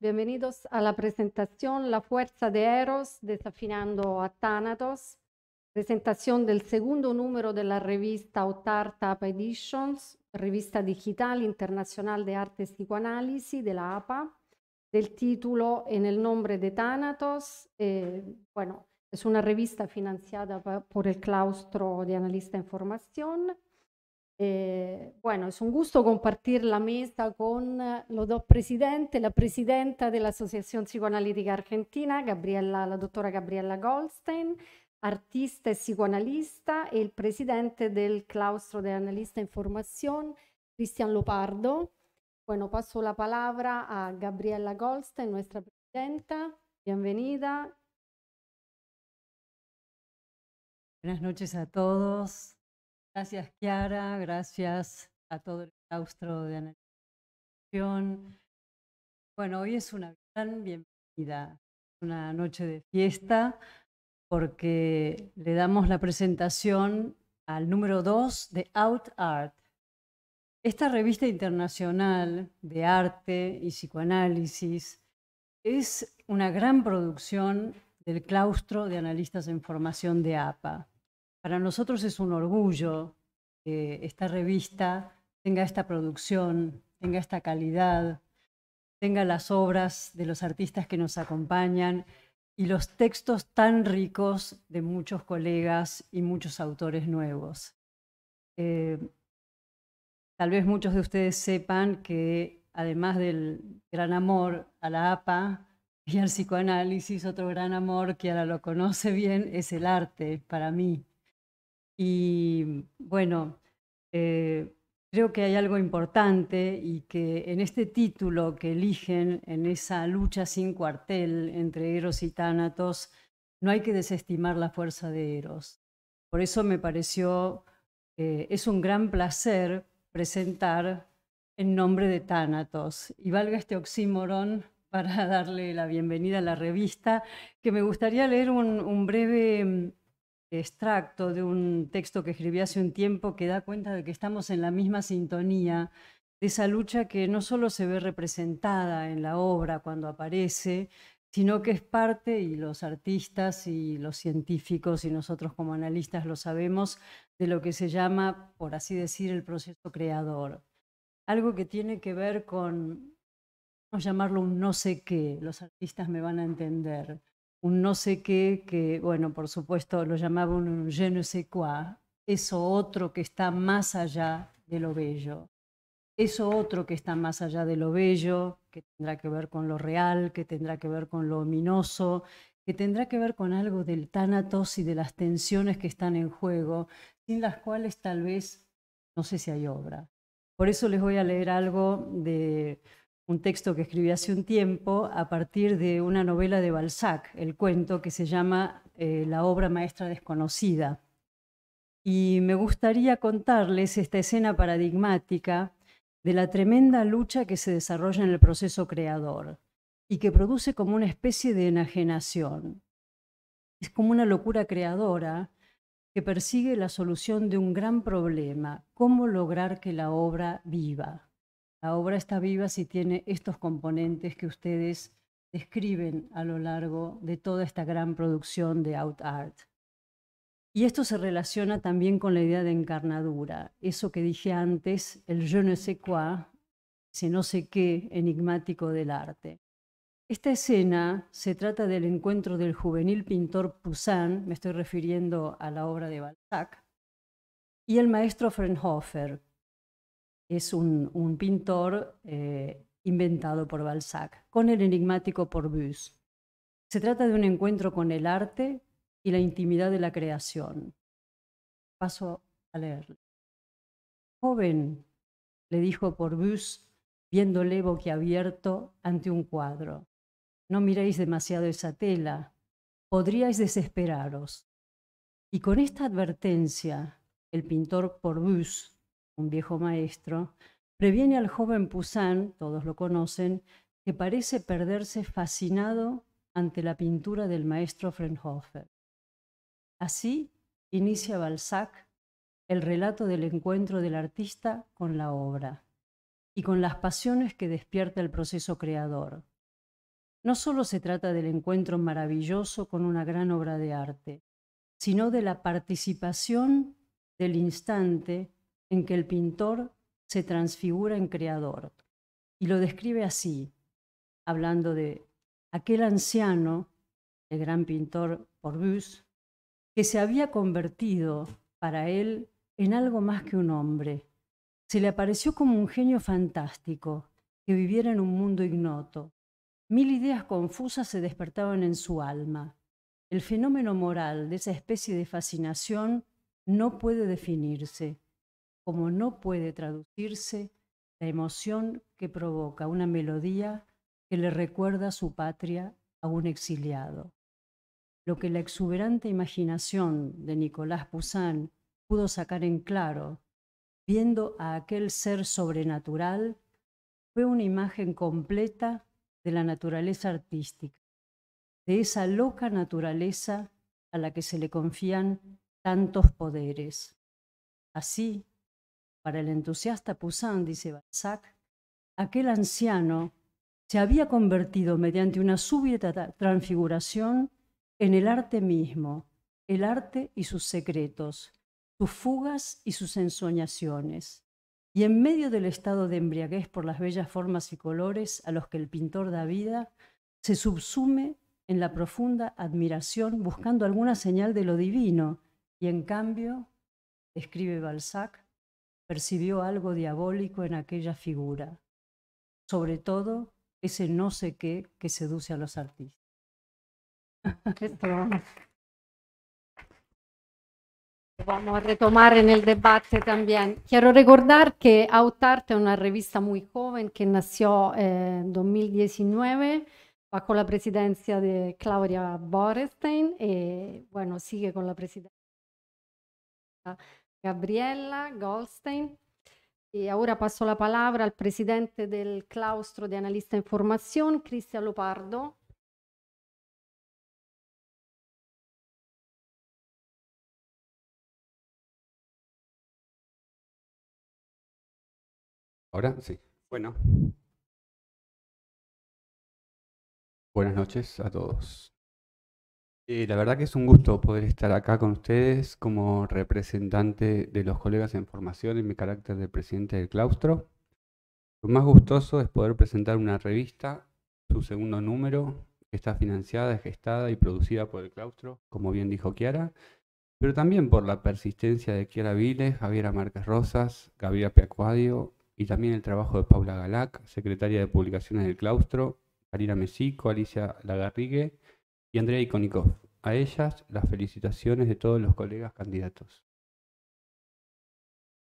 bienvenidos a la presentación La Fuerza de Eros, desafinando a Thanatos, presentación del segundo número de la revista Otarta Tap Editions, revista digital internacional de arte psicoanálisis de la APA, del título En el nombre de Thanatos. Eh, bueno, es una revista financiada por el claustro de analista en formación Eh, bueno, es un gusto compartir la mesa con los dos presidentes, la presidenta de la Asociación Psicoanalítica Argentina, Gabriela, la doctora Gabriela Goldstein, artista y psicoanalista, y el presidente del claustro de analista en formación, Cristian Lopardo. Bueno, paso la palabra a Gabriela Goldstein, nuestra presidenta. Bienvenida. Buenas noches a todos. Gracias, Kiara. Gracias a todo el claustro de analización. Bueno, hoy es una gran bienvenida, una noche de fiesta, porque le damos la presentación al número 2 de Out Art. Esta revista internacional de arte y psicoanálisis es una gran producción del claustro de analistas en formación de APA. Para nosotros es un orgullo que esta revista tenga esta producción, tenga esta calidad, tenga las obras de los artistas que nos acompañan y los textos tan ricos de muchos colegas y muchos autores nuevos. Eh, tal vez muchos de ustedes sepan que además del gran amor a la APA y al psicoanálisis, otro gran amor que ahora lo conoce bien es el arte para mí. Y bueno, eh, creo que hay algo importante y que en este título que eligen, en esa lucha sin cuartel entre Eros y Tánatos, no hay que desestimar la fuerza de Eros. Por eso me pareció, eh, es un gran placer presentar en nombre de Tánatos. Y valga este oxímoron para darle la bienvenida a la revista, que me gustaría leer un breve mm, extracto de un texto que escribí hace un tiempo que da cuenta de que estamos en la misma sintonía de esa lucha que no solo se ve representada en la obra cuando aparece, sino que es parte, y los artistas y los científicos y nosotros como analistas lo sabemos, de lo que se llama, por así decir, el proceso creador. Algo que tiene que ver con, vamos a llamarlo un no sé qué, los artistas me van a entender, un no sé qué, que, bueno, por supuesto lo llamaban un je ne sais quoi, eso otro que está más allá de lo bello, eso otro que está más allá de lo bello, que tendrá que ver con lo real, que tendrá que ver con lo ominoso, que tendrá que ver con algo del tánatos y de las tensiones que están en juego, sin las cuales tal vez no sé si hay obra. Por eso les voy a leer algo de un texto que escribí hace un tiempo a partir de una novela de Balzac, el cuento que se llama eh, La obra maestra desconocida. Y me gustaría contarles esta escena paradigmática de la tremenda lucha que se desarrolla en el proceso creador y que produce como una especie de enajenación. Es como una locura creadora que persigue la solución de un gran problema, cómo lograr que la obra viva. La obra está viva si tiene estos componentes que ustedes describen a lo largo de toda esta gran producción de Out Art. Y esto se relaciona también con la idea de encarnadura, eso que dije antes, el je ne sais quoi, ese no sé qué enigmático del arte. Esta escena se trata del encuentro del juvenil pintor Poussin, me estoy refiriendo a la obra de Balzac, y el maestro Frenhofer, es un, pintor eh, inventado por Balzac, con el enigmático Porbus. Se trata de un encuentro con el arte y la intimidad de la creación. Paso a leerlo. Joven, le dijo Porbus, viéndole boquiabierto ante un cuadro. No miréis demasiado esa tela, podríais desesperaros. Y con esta advertencia, el pintor Porbus un viejo maestro, previene al joven Poussin, todos lo conocen, que parece perderse fascinado ante la pintura del maestro Frenhofer. Así inicia Balzac el relato del encuentro del artista con la obra y con las pasiones que despierta el proceso creador. No solo se trata del encuentro maravilloso con una gran obra de arte, sino de la participación del instante en que el pintor se transfigura en creador. Y lo describe así, hablando de aquel anciano, el gran pintor Porbus, que se había convertido para él en algo más que un hombre. Se le apareció como un genio fantástico que viviera en un mundo ignoto. Mil ideas confusas se despertaban en su alma. El fenómeno moral de esa especie de fascinación no puede definirse como no puede traducirse la emoción que provoca una melodía que le recuerda a su patria a un exiliado. Lo que la exuberante imaginación de Nicolás Poussin pudo sacar en claro, viendo a aquel ser sobrenatural, fue una imagen completa de la naturaleza artística, de esa loca naturaleza a la que se le confían tantos poderes. Así, para el entusiasta Poussin, dice Balzac, aquel anciano se había convertido mediante una súbita transfiguración en el arte mismo, el arte y sus secretos, sus fugas y sus ensoñaciones. Y en medio del estado de embriaguez por las bellas formas y colores a los que el pintor da vida, se subsume en la profunda admiración buscando alguna señal de lo divino y en cambio, escribe Balzac, percibió algo diabólico en aquella figura, sobre todo ese no sé qué que seduce a los artistas. Esto vamos a retomar en el debate también. Quiero recordar que Autarte es una revista muy joven que nació eh, en 2019 bajo la presidencia de Claudia Borestein y eh, bueno, sigue con la presidencia Gabriella Goldstein. E ora passo la parola al presidente del claustro di analista informazione, Cristian Lopardo. Ahora sí. Bueno. Buenas noches a todos. Eh, la verdad que es un gusto poder estar acá con ustedes como representante de los colegas en formación en mi carácter de presidente del claustro. Lo más gustoso es poder presentar una revista, su segundo número, que está financiada, gestada y producida por el claustro, como bien dijo Kiara, pero también por la persistencia de Kiara Viles, Javiera Márquez Rosas, Gabriela Piacuadio y también el trabajo de Paula Galac, secretaria de publicaciones del claustro, Karina Mesico, Alicia Lagarrigue y Andrea Ikonikov. A ellas las felicitaciones de todos los colegas candidatos.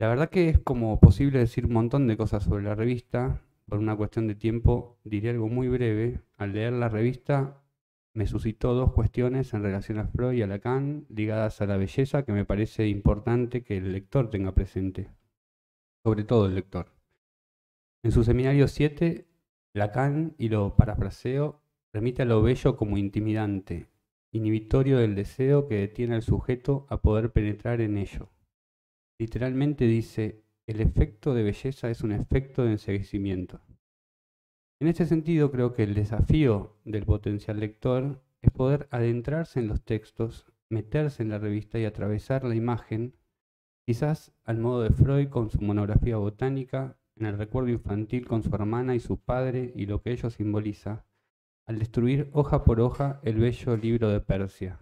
La verdad que es como posible decir un montón de cosas sobre la revista. Por una cuestión de tiempo diré algo muy breve. Al leer la revista me suscitó dos cuestiones en relación a Freud y a Lacan ligadas a la belleza que me parece importante que el lector tenga presente. Sobre todo el lector. En su seminario 7, Lacan, y lo parafraseo, Permite a lo bello como intimidante, inhibitorio del deseo que detiene al sujeto a poder penetrar en ello. Literalmente dice, el efecto de belleza es un efecto de enseguecimiento. En este sentido, creo que el desafío del potencial lector es poder adentrarse en los textos, meterse en la revista y atravesar la imagen, quizás al modo de Freud con su monografía botánica, en el recuerdo infantil con su hermana y su padre y lo que ello simboliza, al destruir hoja por hoja el bello libro de Persia.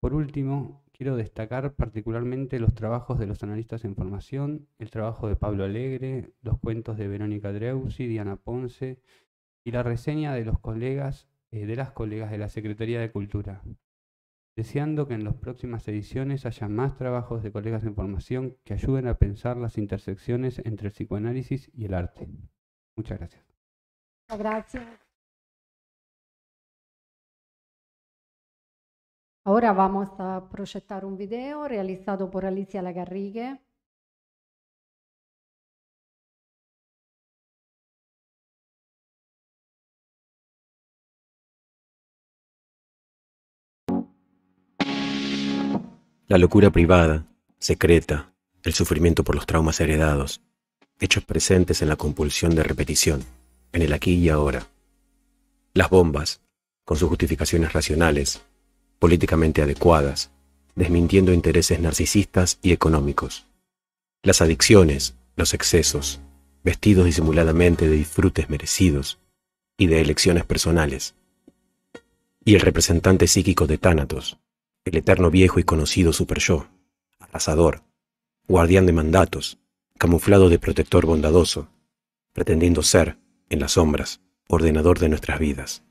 Por último, quiero destacar particularmente los trabajos de los analistas en formación, el trabajo de Pablo Alegre, los cuentos de Verónica Dreusi, Diana Ponce y la reseña de los colegas eh, de las colegas de la Secretaría de Cultura. Deseando que en las próximas ediciones haya más trabajos de colegas en formación que ayuden a pensar las intersecciones entre el psicoanálisis y el arte. Muchas gracias. Muchas gracias. Ahora vamos a proyectar un video realizado por Alicia Lagarrigue. La locura privada, secreta, el sufrimiento por los traumas heredados, hechos presentes en la compulsión de repetición, en el aquí y ahora. Las bombas, con sus justificaciones racionales, políticamente adecuadas, desmintiendo intereses narcisistas y económicos. Las adicciones, los excesos, vestidos disimuladamente de disfrutes merecidos y de elecciones personales. Y el representante psíquico de Tánatos, el eterno viejo y conocido super yo, arrasador, guardián de mandatos, camuflado de protector bondadoso, pretendiendo ser, en las sombras, ordenador de nuestras vidas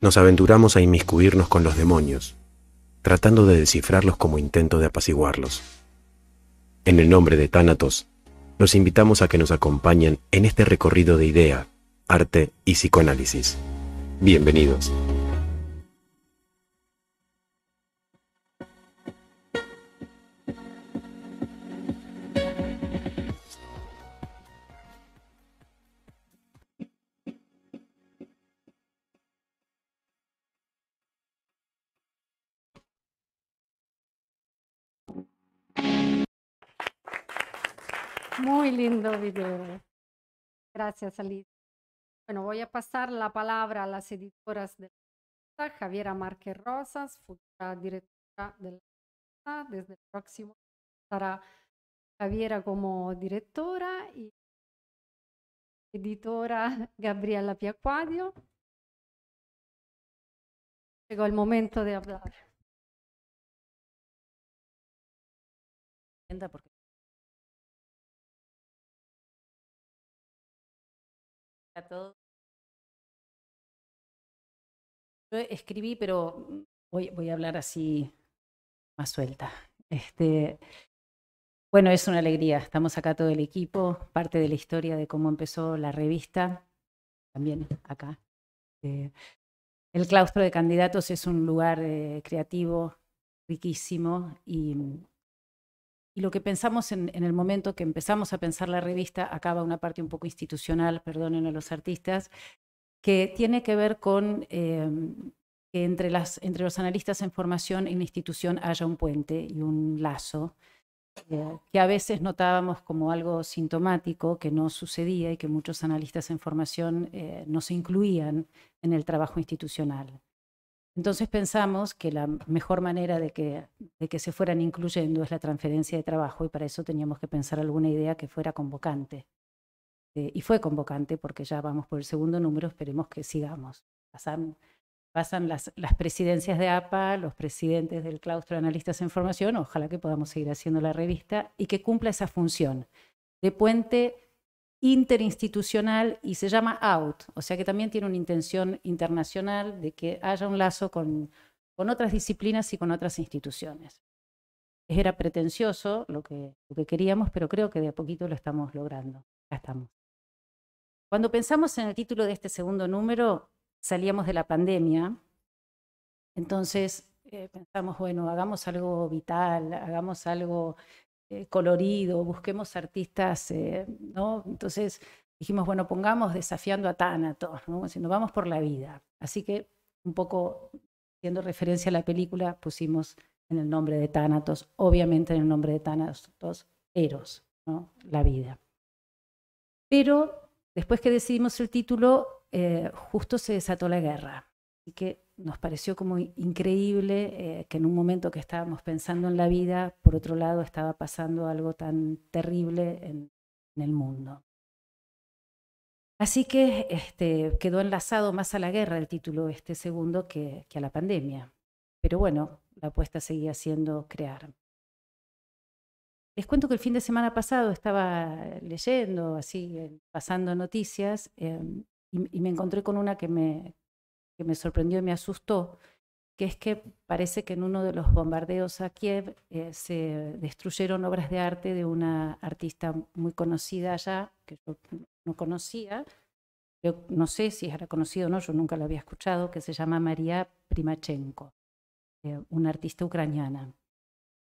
nos aventuramos a inmiscuirnos con los demonios, tratando de descifrarlos como intento de apaciguarlos. En el nombre de Tánatos, los invitamos a que nos acompañen en este recorrido de idea, arte y psicoanálisis. Bienvenidos. Muy lindo video. Gracias, Alicia. Bueno, voy a pasar la palabra a las editoras de la Javiera Márquez Rosas, futura directora de la revista. Desde el próximo estará Javiera como directora y editora Gabriela Piaquadio. Llegó el momento de hablar. a todos. Yo escribí, pero mm, voy, voy a hablar así más suelta. Este, bueno, es una alegría. Estamos acá todo el equipo, parte de la historia de cómo empezó la revista, también acá. Eh, el claustro de candidatos es un lugar eh, creativo, riquísimo, y mm, lo que pensamos en, el momento que empezamos a pensar la revista, acaba una parte un poco institucional, perdonen a los artistas, que tiene que ver con em, que entre, los analistas en formación y la institución haya un puente y un lazo, eh, que a veces notábamos como algo sintomático, que no sucedía y que muchos analistas en formación eh, no se incluían en el trabajo institucional. Entonces pensamos que la mejor manera de que, se fueran incluyendo es la transferencia de trabajo y para eso teníamos que pensar alguna idea que fuera convocante. Eh, y fue convocante porque ya vamos por el segundo número, esperemos que sigamos. Pasan, pasan las, las presidencias de APA, los presidentes del claustro de analistas en formación, ojalá que podamos seguir haciendo la revista y que cumpla esa función de puente interinstitucional y se llama OUT, o sea que también tiene una intención internacional de que haya un lazo con, con otras disciplinas y con otras instituciones. Era pretencioso lo que, lo que queríamos, pero creo que de a poquito lo estamos logrando. Ya estamos. Cuando pensamos en el título de este segundo número, salíamos de la pandemia, entonces eh, pensamos, bueno, hagamos algo vital, hagamos algo eh, colorido, busquemos artistas, eh, ¿no? Entonces dijimos, bueno, pongamos desafiando a Tánatos, ¿no? Si vamos por la vida. Así que un poco, haciendo referencia a la película, pusimos en el nombre de Tánatos, obviamente en el nombre de Tánatos, Eros, ¿no? La vida. Pero después que decidimos el título, eh, justo se desató la guerra. Así que nos pareció como increíble eh, que en un momento que estábamos pensando en la vida, por otro lado estaba pasando algo tan terrible en, el mundo. Así que este, quedó enlazado más a la guerra el título este segundo que, a la pandemia. Pero bueno, la apuesta seguía siendo crear. Les cuento que el fin de semana pasado estaba leyendo, así, pasando noticias, em, y, me encontré con una que me, que me sorprendió y me asustó, que es que parece que en uno de los bombardeos a Kiev eh, se destruyeron obras de arte de una artista muy conocida allá, que yo no conocía, yo no sé si era conocida o no, yo nunca lo había escuchado, que se llama María Primachenko, eh, una artista ucraniana.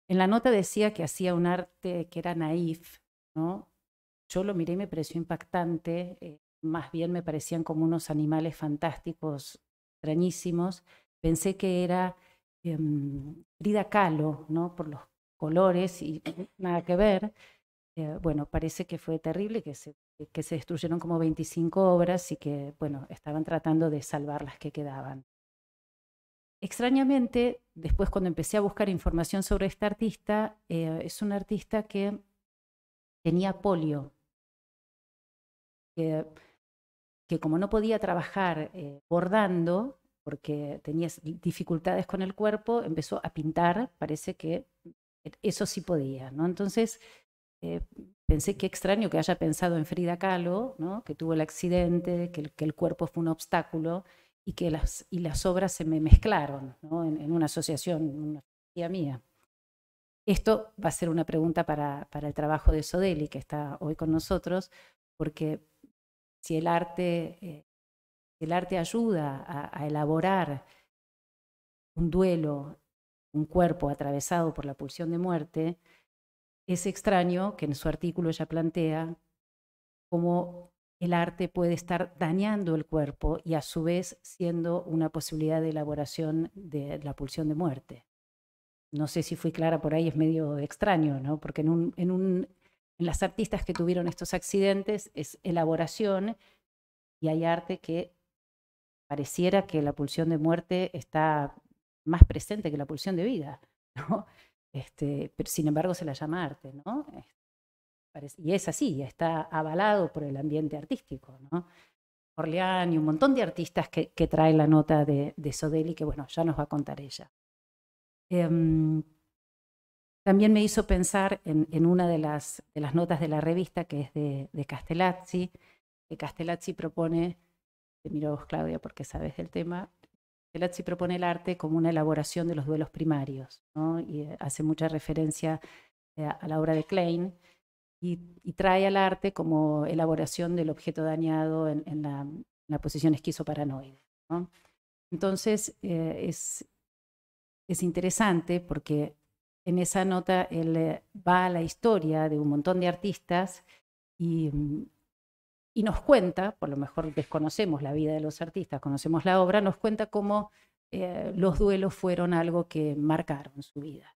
En la nota decía que hacía un arte que era naif, ¿no? Yo lo miré y me pareció impactante, eh, más bien me parecían como unos animales fantásticos extrañísimos. Pensé que era em, Frida Kahlo, ¿no? Por los colores y nada que ver. Eh, bueno, parece que fue terrible, que se, que se destruyeron como 25 obras y que, bueno, estaban tratando de salvar las que quedaban. Extrañamente, después cuando empecé a buscar información sobre este artista, eh, es un artista que tenía polio. Que que como no podía trabajar eh, bordando, porque tenía dificultades con el cuerpo, empezó a pintar, parece que e-, eso sí podía, ¿no? Entonces eh, pensé que extraño que haya pensado en Frida Kahlo, que tuvo el accidente, que el, cuerpo fue un obstáculo y que las, y las obras se me mezclaron en, una asociación, una mía. Esto va a ser una pregunta para, para el trabajo de Sodeli, que está hoy con nosotros, porque si el arte, eh, el arte ayuda a, elaborar un duelo, un cuerpo atravesado por la pulsión de muerte, es extraño que en su artículo ella plantea cómo el arte puede estar dañando el cuerpo y a su vez siendo una posibilidad de elaboración de la pulsión de muerte. No sé si fui clara por ahí, es medio extraño, ¿no? Porque en un en las artistas que tuvieron estos accidentes es elaboración y hay arte que pareciera que la pulsión de muerte está más presente que la pulsión de vida, ¿no? Este, pero sin embargo se la llama arte, ¿no? Y es así, está avalado por el ambiente artístico, ¿no? Orleán y un montón de artistas que, traen trae la nota de, Sodeli, que bueno, ya nos va a contar ella. Em, también me hizo pensar en, una de las, notas de la revista, que es de, de Castellazzi, que Castellazzi propone, te miro vos Claudia porque sabes del tema, Castellazzi propone el arte como una elaboración de los duelos primarios, y eh, hace mucha referencia eh, a la obra de Klein, y, trae al arte como elaboración del objeto dañado en, la, posición esquizo-paranoide. Entonces, eh, es, es interesante porque en esa nota él eh, va a la historia de un montón de artistas mm, y, nos cuenta, por lo mejor desconocemos la vida de los artistas, conocemos la obra, nos cuenta cómo eh, los duelos fueron algo que marcaron su vida.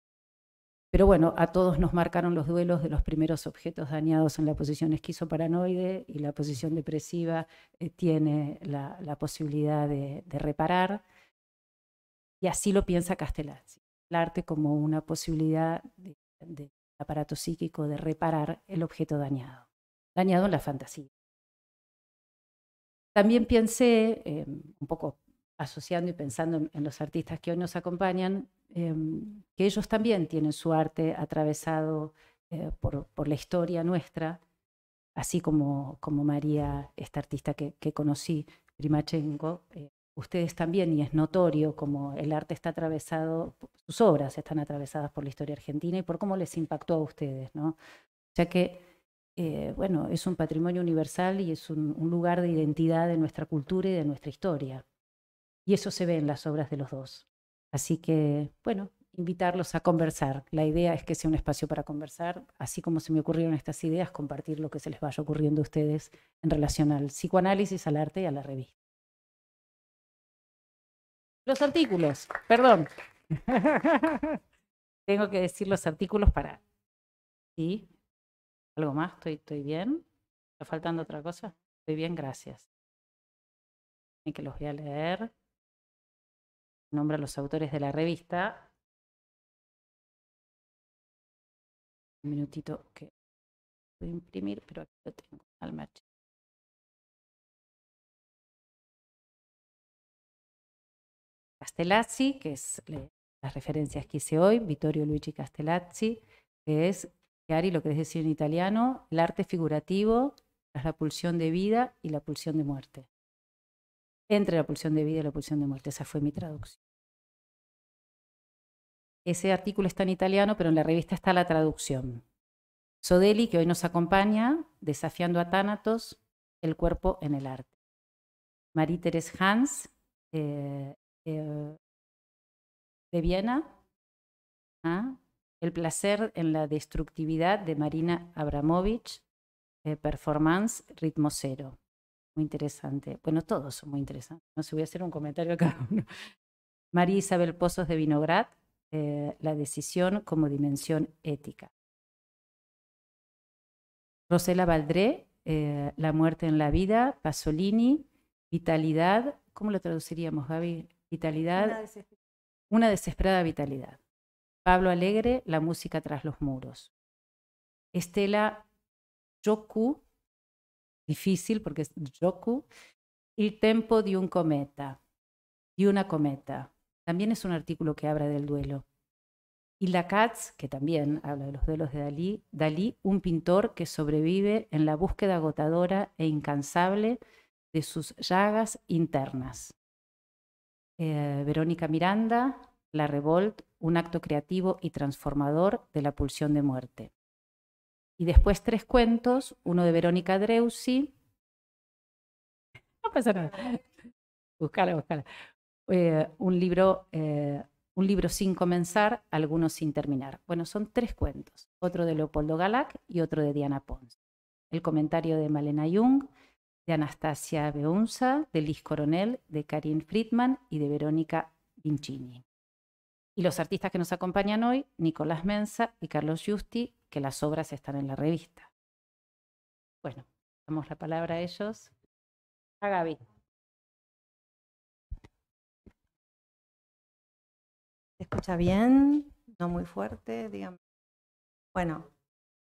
Pero bueno, a todos nos marcaron los duelos de los primeros objetos dañados en la posición esquizoparanoide y la posición depresiva eh, tiene la, posibilidad de, de, reparar. Y así lo piensa Castellazzi el arte como una posibilidad del de aparato psíquico de reparar el objeto dañado, dañado en la fantasía. También pensé, eh, un poco asociando y pensando en, los artistas que hoy nos acompañan, eh, que ellos también tienen su arte atravesado eh, por, la historia nuestra, así como, como María, esta artista que, conocí, Primachenko, ustedes también, y es notorio como el arte está atravesado, sus obras están atravesadas por la historia argentina y por cómo les impactó a ustedes, ¿no? O sea que, eh, bueno, es un patrimonio universal y es un, un, lugar de identidad de nuestra cultura y de nuestra historia. Y eso se ve en las obras de los dos. Así que, bueno, invitarlos a conversar. La idea es que sea un espacio para conversar, así como se me ocurrieron estas ideas, compartir lo que se les vaya ocurriendo a ustedes en relación al psicoanálisis, al arte y a la revista. Los artículos, perdón. Tengo que decir los artículos para. ¿Sí? ¿Algo más? ¿Estoy, estoy bien? ¿Está faltando otra cosa? Estoy bien, gracias. que los voy a leer. Nombra los autores de la revista. Un minutito que voy a imprimir, pero aquí lo tengo al margen. Castellazzi, que es las referencias que hice hoy, Vittorio Luigi Castellazzi, que es, Gary, lo que es decir en italiano, el arte figurativo tras la pulsión de vida y la pulsión de muerte. Entre la pulsión de vida y la pulsión de muerte, esa fue mi traducción. Ese artículo está en italiano, pero en la revista está la traducción. Sodeli, que hoy nos acompaña, desafiando a Tánatos, el cuerpo en el arte. marie Hans, eh, eh, de Viena, ¿ah? El placer en la destructividad de Marina Abramovich, eh, Performance Ritmo Cero. Muy interesante. Bueno, todos son muy interesantes. No sé, voy a hacer un comentario a cada uno. María Isabel Pozos de Vinograd, eh, La decisión como dimensión ética. Rosela Valdré, La muerte en la vida, Pasolini, Vitalidad, ¿cómo lo traduciríamos, Gaby? Vitalidad. Una desesperada. vitalidad. Pablo Alegre, La música tras los muros. Estela Yoku, difícil porque es Yoku, el tempo de un cometa, de una cometa. También es un artículo que habla del duelo. Y Katz, que también habla de los duelos de Dalí, Dalí, un pintor que sobrevive en la búsqueda agotadora e incansable de sus llagas internas. Eh, Verónica Miranda, La Revolt, un acto creativo y transformador de la pulsión de muerte. Y después tres cuentos, uno de Verónica Dreusi. No pasa nada. Buscala, buscala. Eh, un, libro, eh, un libro sin comenzar, algunos sin terminar. Bueno, son tres cuentos. Otro de Leopoldo Galac y otro de Diana Pons. El comentario de Malena Jung de Anastasia Beunza, de Liz Coronel, de Karin Friedman y de Verónica Vincini. Y los artistas que nos acompañan hoy, Nicolás Mensa y Carlos Justi, que las obras están en la revista. Bueno, damos la palabra a ellos. A Gaby. ¿Se escucha bien? No muy fuerte, digamos. Bueno,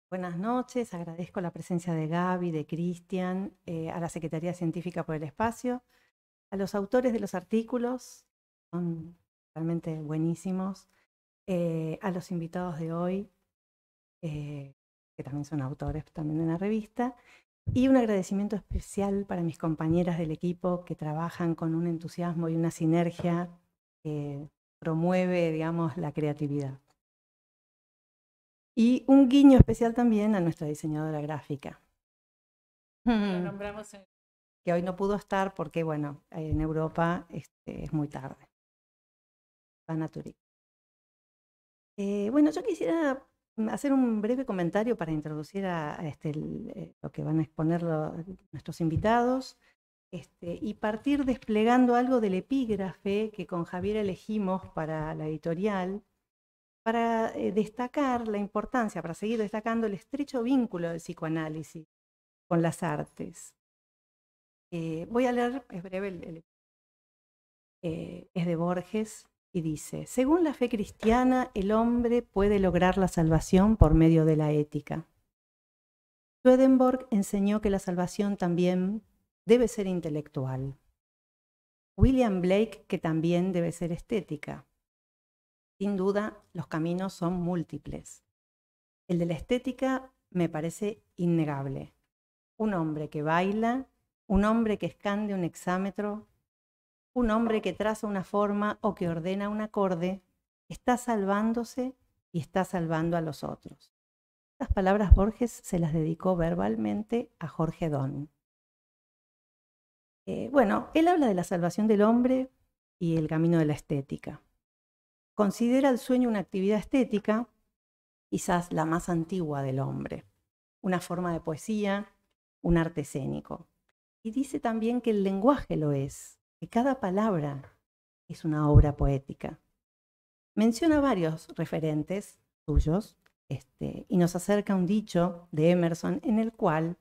Buenas noches, agradezco la presencia de Gaby, de Cristian, eh, a la Secretaría Científica por el espacio, a los autores de los artículos, son realmente buenísimos, eh, a los invitados de hoy, eh, que también son autores también de la revista, y un agradecimiento especial para mis compañeras del equipo que trabajan con un entusiasmo y una sinergia que promueve, digamos, la creatividad. Y un guiño especial también a nuestra diseñadora gráfica. Mm. Que hoy no pudo estar porque, bueno, en Europa este, es muy tarde. Van a Turín. Eh, bueno, yo quisiera hacer un breve comentario para introducir a, este, eh, lo que van a exponer nuestros invitados este, y partir desplegando algo del epígrafe que con Javier elegimos para la editorial, para eh, destacar la importancia, para seguir destacando el estrecho vínculo del psicoanálisis con las artes. Eh, voy a leer, es breve, eh, es de Borges y dice, según la fe cristiana, el hombre puede lograr la salvación por medio de la ética. Swedenborg enseñó que la salvación también debe ser intelectual. William Blake que también debe ser estética. Sin duda, los caminos son múltiples. El de la estética me parece innegable. Un hombre que baila, un hombre que escande un hexámetro, un hombre que traza una forma o que ordena un acorde, está salvándose y está salvando a los otros. Estas palabras Borges se las dedicó verbalmente a Jorge Don. Eh, bueno, él habla de la salvación del hombre y el camino de la estética considera el sueño una actividad estética, quizás la más antigua del hombre, una forma de poesía, un arte escénico. Y dice también que el lenguaje lo es, que cada palabra es una obra poética. Menciona varios referentes suyos este, y nos acerca un dicho de Emerson en el cual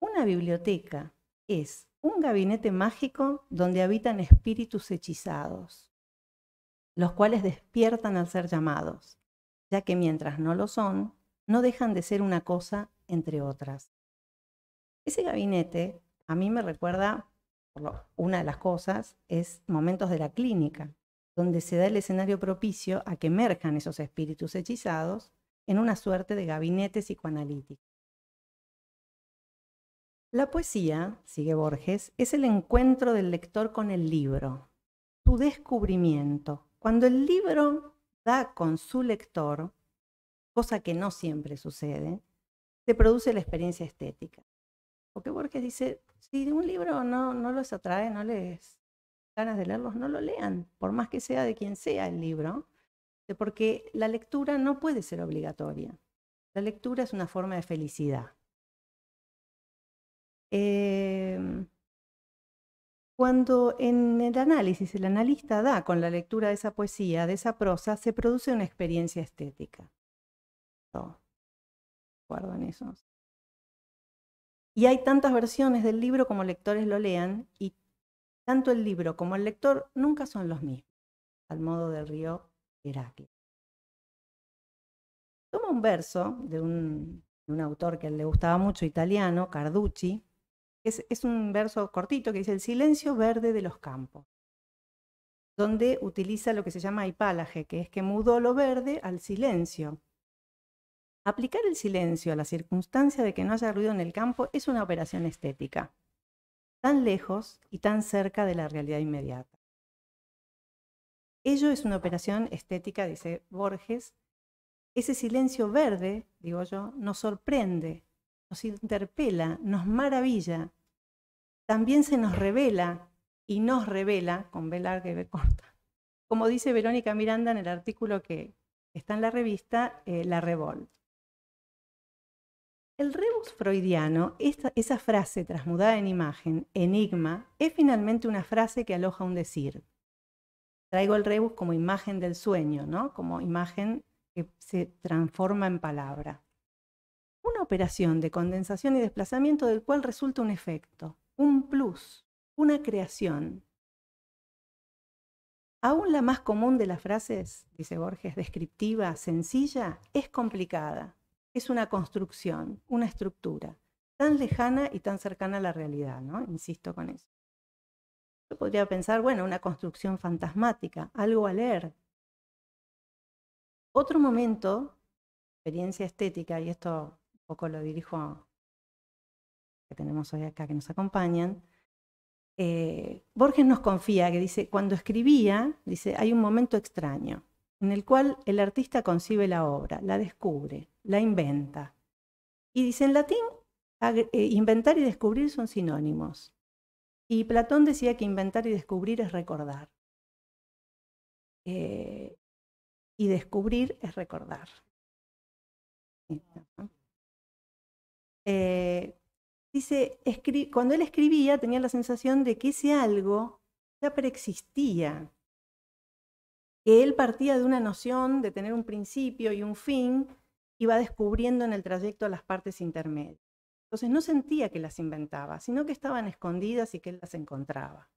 una biblioteca es un gabinete mágico donde habitan espíritus hechizados los cuales despiertan al ser llamados, ya que mientras no lo son, no dejan de ser una cosa entre otras. Ese gabinete a mí me recuerda, una de las cosas, es momentos de la clínica, donde se da el escenario propicio a que emerjan esos espíritus hechizados en una suerte de gabinete psicoanalítico. La poesía, sigue Borges, es el encuentro del lector con el libro, su descubrimiento, cuando el libro da con su lector, cosa que no siempre sucede, se produce la experiencia estética. Porque Borges dice, si de un libro no, los atrae, no les ganas de leerlos, no lo lean, por más que sea de quien sea el libro, porque la lectura no puede ser obligatoria. La lectura es una forma de felicidad. Em, cuando en el análisis el analista da con la lectura de esa poesía, de esa prosa, se produce una experiencia estética. Y hay tantas versiones del libro como lectores lo lean, y tanto el libro como el lector nunca son los mismos, al modo del río Heráclito. Toma un verso de un autor que le gustaba mucho, italiano, Carducci, es, un verso cortito que dice el silencio verde de los campos, donde utiliza lo que se llama hipalaje, que es que mudó lo verde al silencio. Aplicar el silencio a la circunstancia de que no haya ruido en el campo es una operación estética, tan lejos y tan cerca de la realidad inmediata. Ello es una operación estética, dice Borges. Ese silencio verde, digo yo, nos sorprende, nos interpela, nos maravilla, también se nos revela y nos revela, con velar que y corta, como dice Verónica Miranda en el artículo que está en la revista eh, La Revol. El rebus freudiano, esa frase transmudada en imagen, enigma, es finalmente una frase que aloja un decir. Traigo el rebus como imagen del sueño, ¿no? como imagen que se transforma en palabra operación de condensación y desplazamiento del cual resulta un efecto, un plus, una creación. Aún la más común de las frases, dice Borges, descriptiva, sencilla, es complicada. Es una construcción, una estructura, tan lejana y tan cercana a la realidad, ¿no? Insisto con eso. Yo podría pensar, bueno, una construcción fantasmática, algo a leer. Otro momento, experiencia estética, y esto poco lo dirijo a que tenemos hoy acá que nos acompañan, eh, Borges nos confía que dice, cuando escribía, dice, hay un momento extraño en el cual el artista concibe la obra, la descubre, la inventa. Y dice en latín, eh, inventar y descubrir son sinónimos. Y Platón decía que inventar y descubrir es recordar. Eh, y descubrir es recordar. Eh, dice, cuando él escribía tenía la sensación de que ese algo ya preexistía, que él partía de una noción de tener un principio y un fin y va descubriendo en el trayecto las partes intermedias. Entonces no sentía que las inventaba, sino que estaban escondidas y que él las encontraba.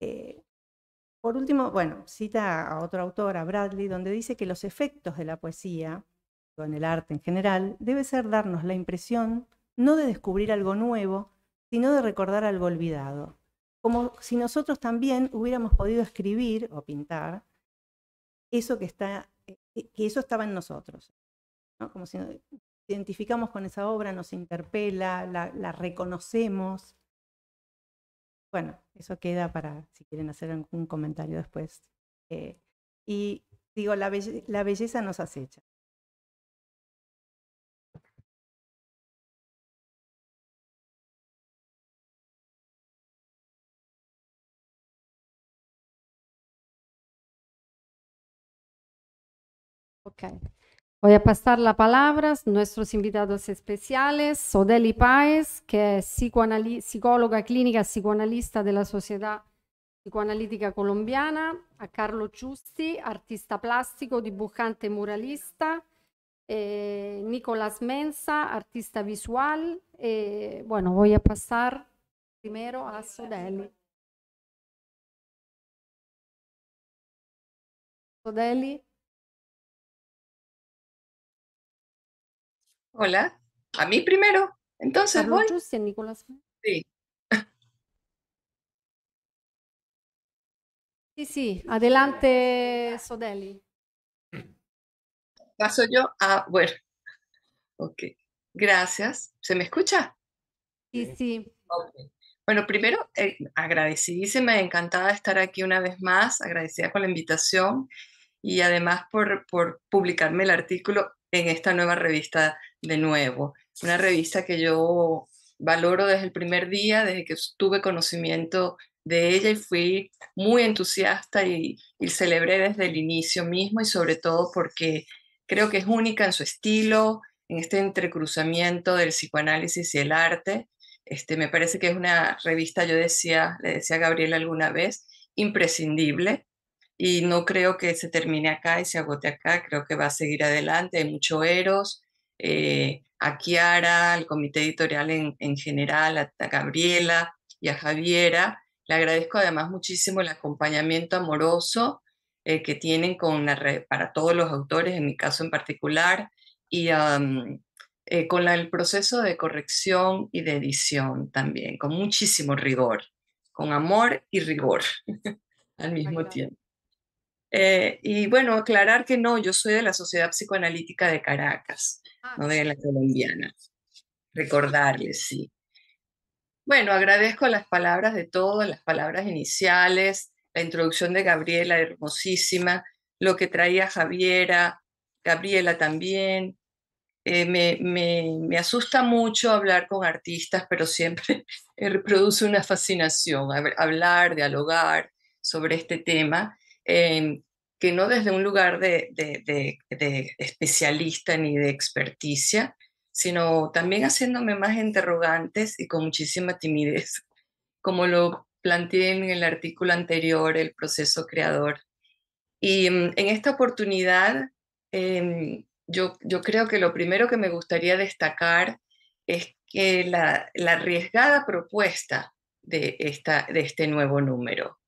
Eh, por último, bueno, cita a otro autor, a Bradley, donde dice que los efectos de la poesía en el arte en general, debe ser darnos la impresión no de descubrir algo nuevo, sino de recordar algo olvidado, como si nosotros también hubiéramos podido escribir o pintar eso que, está, eh, que eso estaba en nosotros, como si nos identificamos con esa obra, nos interpela, la, reconocemos. Bueno, eso queda para si quieren hacer algún comentario después. Eh, y digo, la belleza nos acecha. Voy a pasar la palabra a nuestros invitados especiales, Sodeli Páez, que es psicóloga clínica psicoanalista de la Sociedad Psicoanalítica Colombiana, a Carlo Giusti, artista plástico, dibujante muralista, eh, Nicolás Mensa, artista visual. Eh, bueno, voy a pasar primero a Sodeli. Sodeli. Hola. A mí primero. Entonces voy. Nicolás. Sí. Sí, sí, adelante Sodeli. Paso yo a, bueno, ok, gracias. ¿Se me escucha? Sí, sí. Bueno, primero, eh, agradecidísima, encantada de estar aquí una vez más, agradecida con la invitación y además por, por publicarme el artículo en esta nueva revista de nuevo. Una revista que yo valoro desde el primer día, desde que tuve conocimiento de ella y fui muy entusiasta y, y celebré desde el inicio mismo y sobre todo porque creo que es única en su estilo, en este entrecruzamiento del psicoanálisis y el arte. Este, me parece que es una revista, yo decía, le decía a Gabriela alguna vez, imprescindible y no creo que se termine acá y se agote acá, creo que va a seguir adelante, hay mucho eros, eh, a Kiara, al comité editorial en, general, a, Gabriela y a Javiera. Le agradezco además muchísimo el acompañamiento amoroso eh, que tienen con la para todos los autores, en mi caso en particular, y eh, con el proceso de corrección y de edición también, con muchísimo rigor, con amor y rigor al mismo tiempo. y bueno, aclarar que no, yo soy de la Sociedad Psicoanalítica de Caracas la colombiana. Recordarles, sí. Bueno, agradezco las palabras de todos, las palabras iniciales, la introducción de Gabriela, hermosísima, lo que traía Javiera, Gabriela también. Eh, me, me, me, asusta mucho hablar con artistas, pero siempre eh, produce una fascinación hablar, dialogar sobre este tema. Em, que no desde un lugar de, especialista ni de experticia, sino también haciéndome más interrogantes y con muchísima timidez, como lo planteé en el artículo anterior, el proceso creador. Y mm, en esta oportunidad, em, yo, creo que lo primero que me gustaría destacar es que la, la arriesgada propuesta de, esta, de este nuevo número,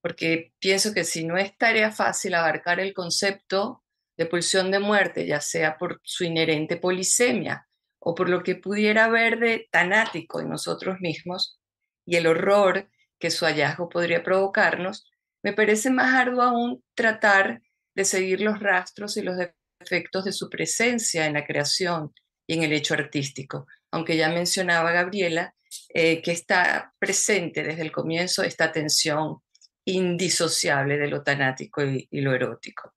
porque pienso que si no es tarea fácil abarcar el concepto de pulsión de muerte, ya sea por su inherente polisemia o por lo que pudiera haber de tanático en nosotros mismos y el horror que su hallazgo podría provocarnos, me parece más arduo aún tratar de seguir los rastros y los efectos de su presencia en la creación y en el hecho artístico. Aunque ya mencionaba Gabriela eh, que está presente desde el comienzo esta tensión indisociable de lo tanático y, lo erótico.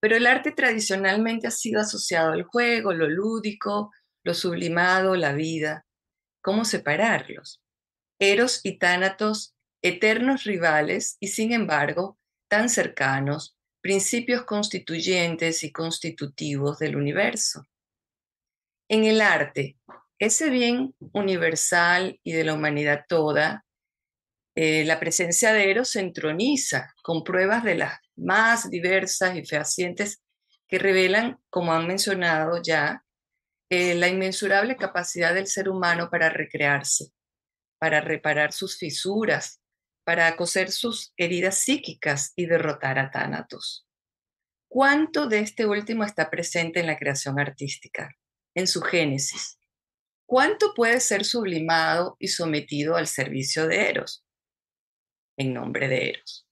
Pero el arte tradicionalmente ha sido asociado al juego, lo lúdico, lo sublimado, la vida. ¿Cómo separarlos? Eros y Tánatos, eternos rivales y sin embargo tan cercanos, principios constituyentes y constitutivos del universo. En el arte, ese bien universal y de la humanidad toda, eh, la presencia de Eros se entroniza con pruebas de las más diversas y fehacientes que revelan, como han mencionado ya, eh, la inmensurable capacidad del ser humano para recrearse, para reparar sus fisuras, para coser sus heridas psíquicas y derrotar a Tánatos. ¿Cuánto de este último está presente en la creación artística, en su génesis? ¿Cuánto puede ser sublimado y sometido al servicio de Eros? en nombre de Eros.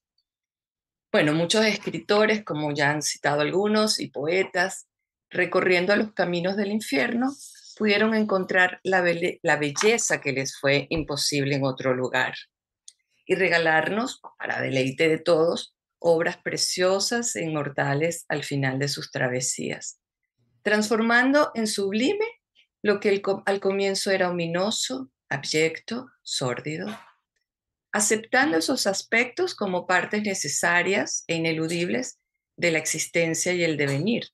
Bueno, muchos escritores, como ya han citado algunos, y poetas, recorriendo los caminos del infierno, pudieron encontrar la, belleza que les fue imposible en otro lugar y regalarnos, para deleite de todos, obras preciosas e inmortales al final de sus travesías, transformando en sublime lo que al comienzo era ominoso, abyecto, sórdido, aceptando esos aspectos como partes necesarias e ineludibles de la existencia y el devenir.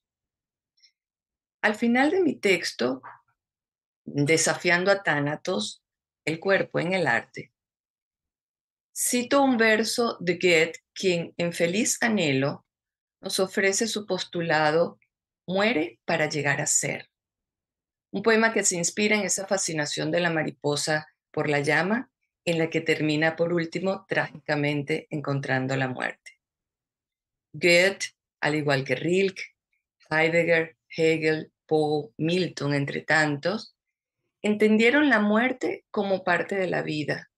Al final de mi texto, Desafiando a Tánatos, el cuerpo en el arte, cito un verso de Goethe, quien en feliz anhelo nos ofrece su postulado Muere para llegar a ser. Un poema que se inspira en esa fascinación de la mariposa por la llama en la que termina por último trágicamente encontrando la muerte. Goethe, al igual que Rilke, Heidegger, Hegel, Poe, Milton, entre tantos, entendieron la muerte como parte de la vida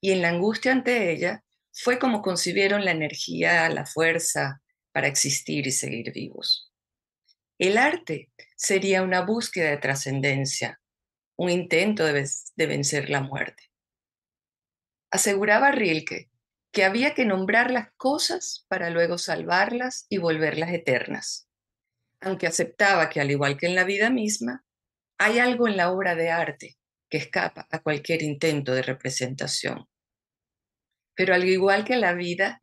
y en la angustia ante ella fue como concibieron la energía, la fuerza para existir y seguir vivos. El arte sería una búsqueda de trascendencia, un intento de vencer la muerte. Aseguraba Rilke que había que nombrar las cosas para luego salvarlas y volverlas eternas, aunque aceptaba que al igual que en la vida misma, hay algo en la obra de arte que escapa a cualquier intento de representación. Pero al igual que la vida,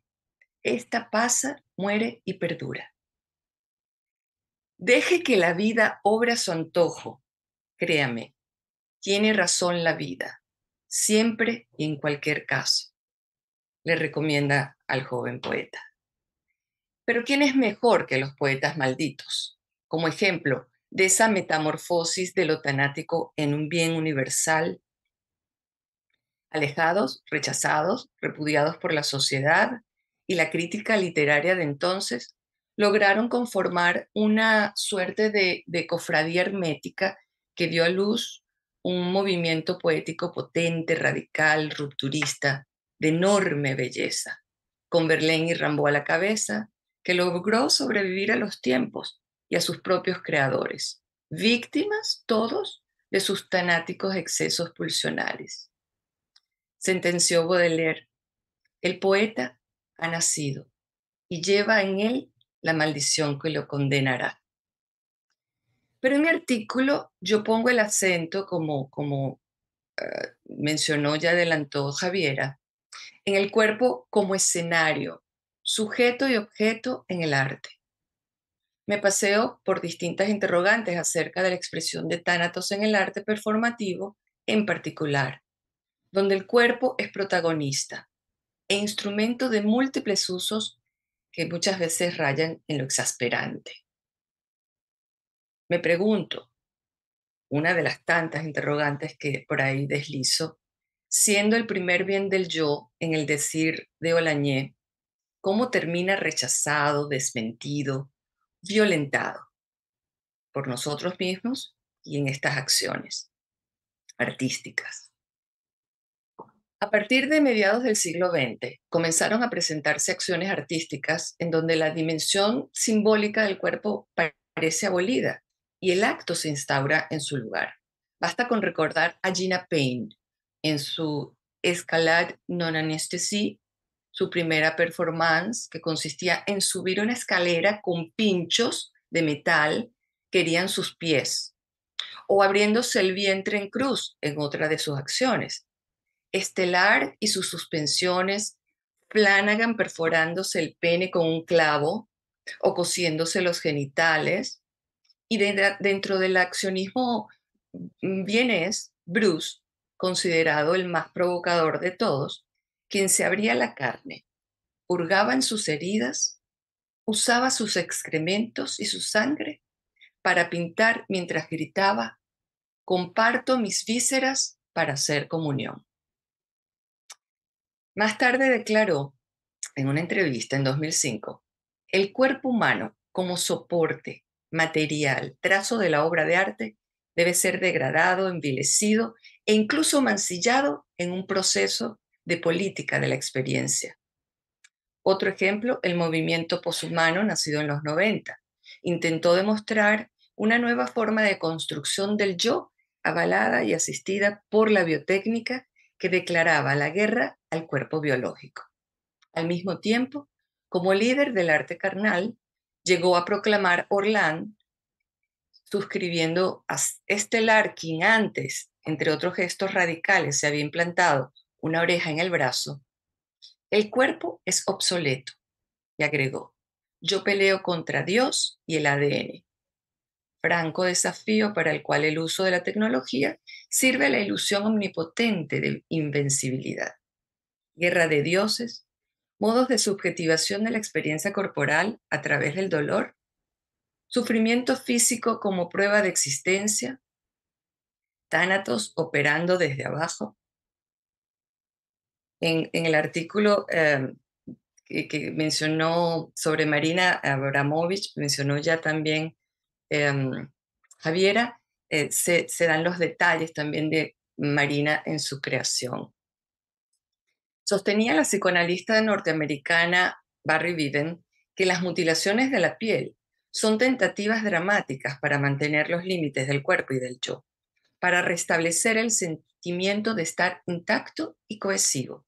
esta pasa, muere y perdura. Deje que la vida obra su antojo. Créame, tiene razón la vida siempre y en cualquier caso, le recomienda al joven poeta. Pero ¿quién es mejor que los poetas malditos? Como ejemplo de esa metamorfosis de lo tanático en un bien universal, alejados, rechazados, repudiados por la sociedad y la crítica literaria de entonces, lograron conformar una suerte de, de cofradía hermética que dio a luz un movimiento poético potente, radical, rupturista, de enorme belleza, con Verlaine y Rambo a la cabeza, que logró sobrevivir a los tiempos y a sus propios creadores, víctimas todos de sus tanáticos excesos pulsionales. Sentenció Baudelaire, el poeta ha nacido y lleva en él la maldición que lo condenará. Pero en mi artículo yo pongo el acento, como, como eh, mencionó y adelantó Javiera, en el cuerpo como escenario, sujeto y objeto en el arte. Me paseo por distintas interrogantes acerca de la expresión de tánatos en el arte performativo en particular, donde el cuerpo es protagonista e instrumento de múltiples usos que muchas veces rayan en lo exasperante. Me pregunto, una de las tantas interrogantes que por ahí deslizo, siendo el primer bien del yo en el decir de Olañé, ¿cómo termina rechazado, desmentido, violentado por nosotros mismos y en estas acciones artísticas? A partir de mediados del siglo XX comenzaron a presentarse acciones artísticas en donde la dimensión simbólica del cuerpo parece abolida y el acto se instaura en su lugar. Basta con recordar a Gina Payne en su Escalade non Anesthesy, su primera performance que consistía en subir una escalera con pinchos de metal que herían sus pies, o abriéndose el vientre en cruz en otra de sus acciones. Estelar y sus suspensiones, Flanagan perforándose el pene con un clavo o cosiéndose los genitales, y dentro del accionismo bien mm, es Bruce, considerado el más provocador de todos, quien se abría la carne, hurgaba en sus heridas, usaba sus excrementos y su sangre para pintar mientras gritaba, comparto mis vísceras para hacer comunión. Más tarde declaró, en una entrevista en 2005, el cuerpo humano como soporte material, trazo de la obra de arte, debe ser degradado, envilecido e incluso mancillado en un proceso de política de la experiencia. Otro ejemplo, el movimiento poshumano nacido en los 90. Intentó demostrar una nueva forma de construcción del yo, avalada y asistida por la biotécnica que declaraba la guerra al cuerpo biológico. Al mismo tiempo, como líder del arte carnal, llegó a proclamar Orlán, suscribiendo a Estelar, quien antes, entre otros gestos radicales, se había implantado una oreja en el brazo, el cuerpo es obsoleto, y agregó, yo peleo contra Dios y el ADN. Franco desafío para el cual el uso de la tecnología sirve a la ilusión omnipotente de invencibilidad. Guerra de dioses modos de subjetivación de la experiencia corporal a través del dolor, sufrimiento físico como prueba de existencia, tánatos operando desde abajo. En, el artículo eh, que, mencionó sobre Marina Abramovich, mencionó ya también eh, Javiera, eh, se dan los detalles también de Marina en su creación. Sostenía la psicoanalista norteamericana Barry Viven que las mutilaciones de la piel son tentativas dramáticas para mantener los límites del cuerpo y del yo, para restablecer el sentimiento de estar intacto y cohesivo.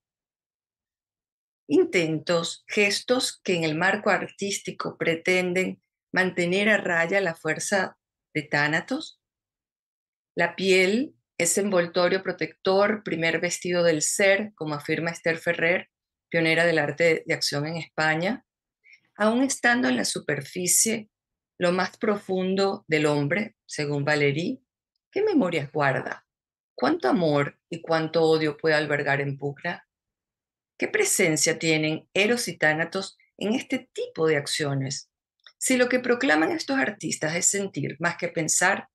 Intentos, gestos que en el marco artístico pretenden mantener a raya la fuerza de Tánatos, la piel ese envoltorio protector, primer vestido del ser, como afirma Esther Ferrer, pionera del arte de acción en España, aún estando en la superficie, lo más profundo del hombre, según Valéry, ¿qué memorias guarda? ¿Cuánto amor y cuánto odio puede albergar en Pucra? ¿Qué presencia tienen Eros y Tánatos en este tipo de acciones? Si lo que proclaman estos artistas es sentir más que pensar,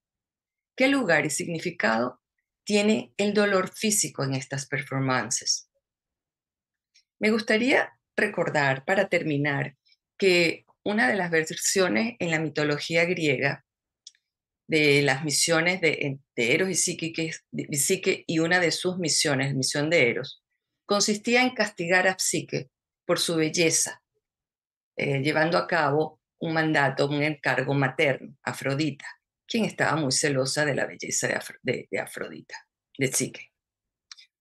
¿qué lugar y significado tiene el dolor físico en estas performances. Me gustaría recordar para terminar que una de las versiones en la mitología griega de las misiones de, Eros y Psique, y una de sus misiones, misión de Eros, consistía en castigar a Psique por su belleza, eh, llevando a cabo un mandato, un encargo materno, Afrodita quien estaba muy celosa de la belleza de, Afrodita, de Psique.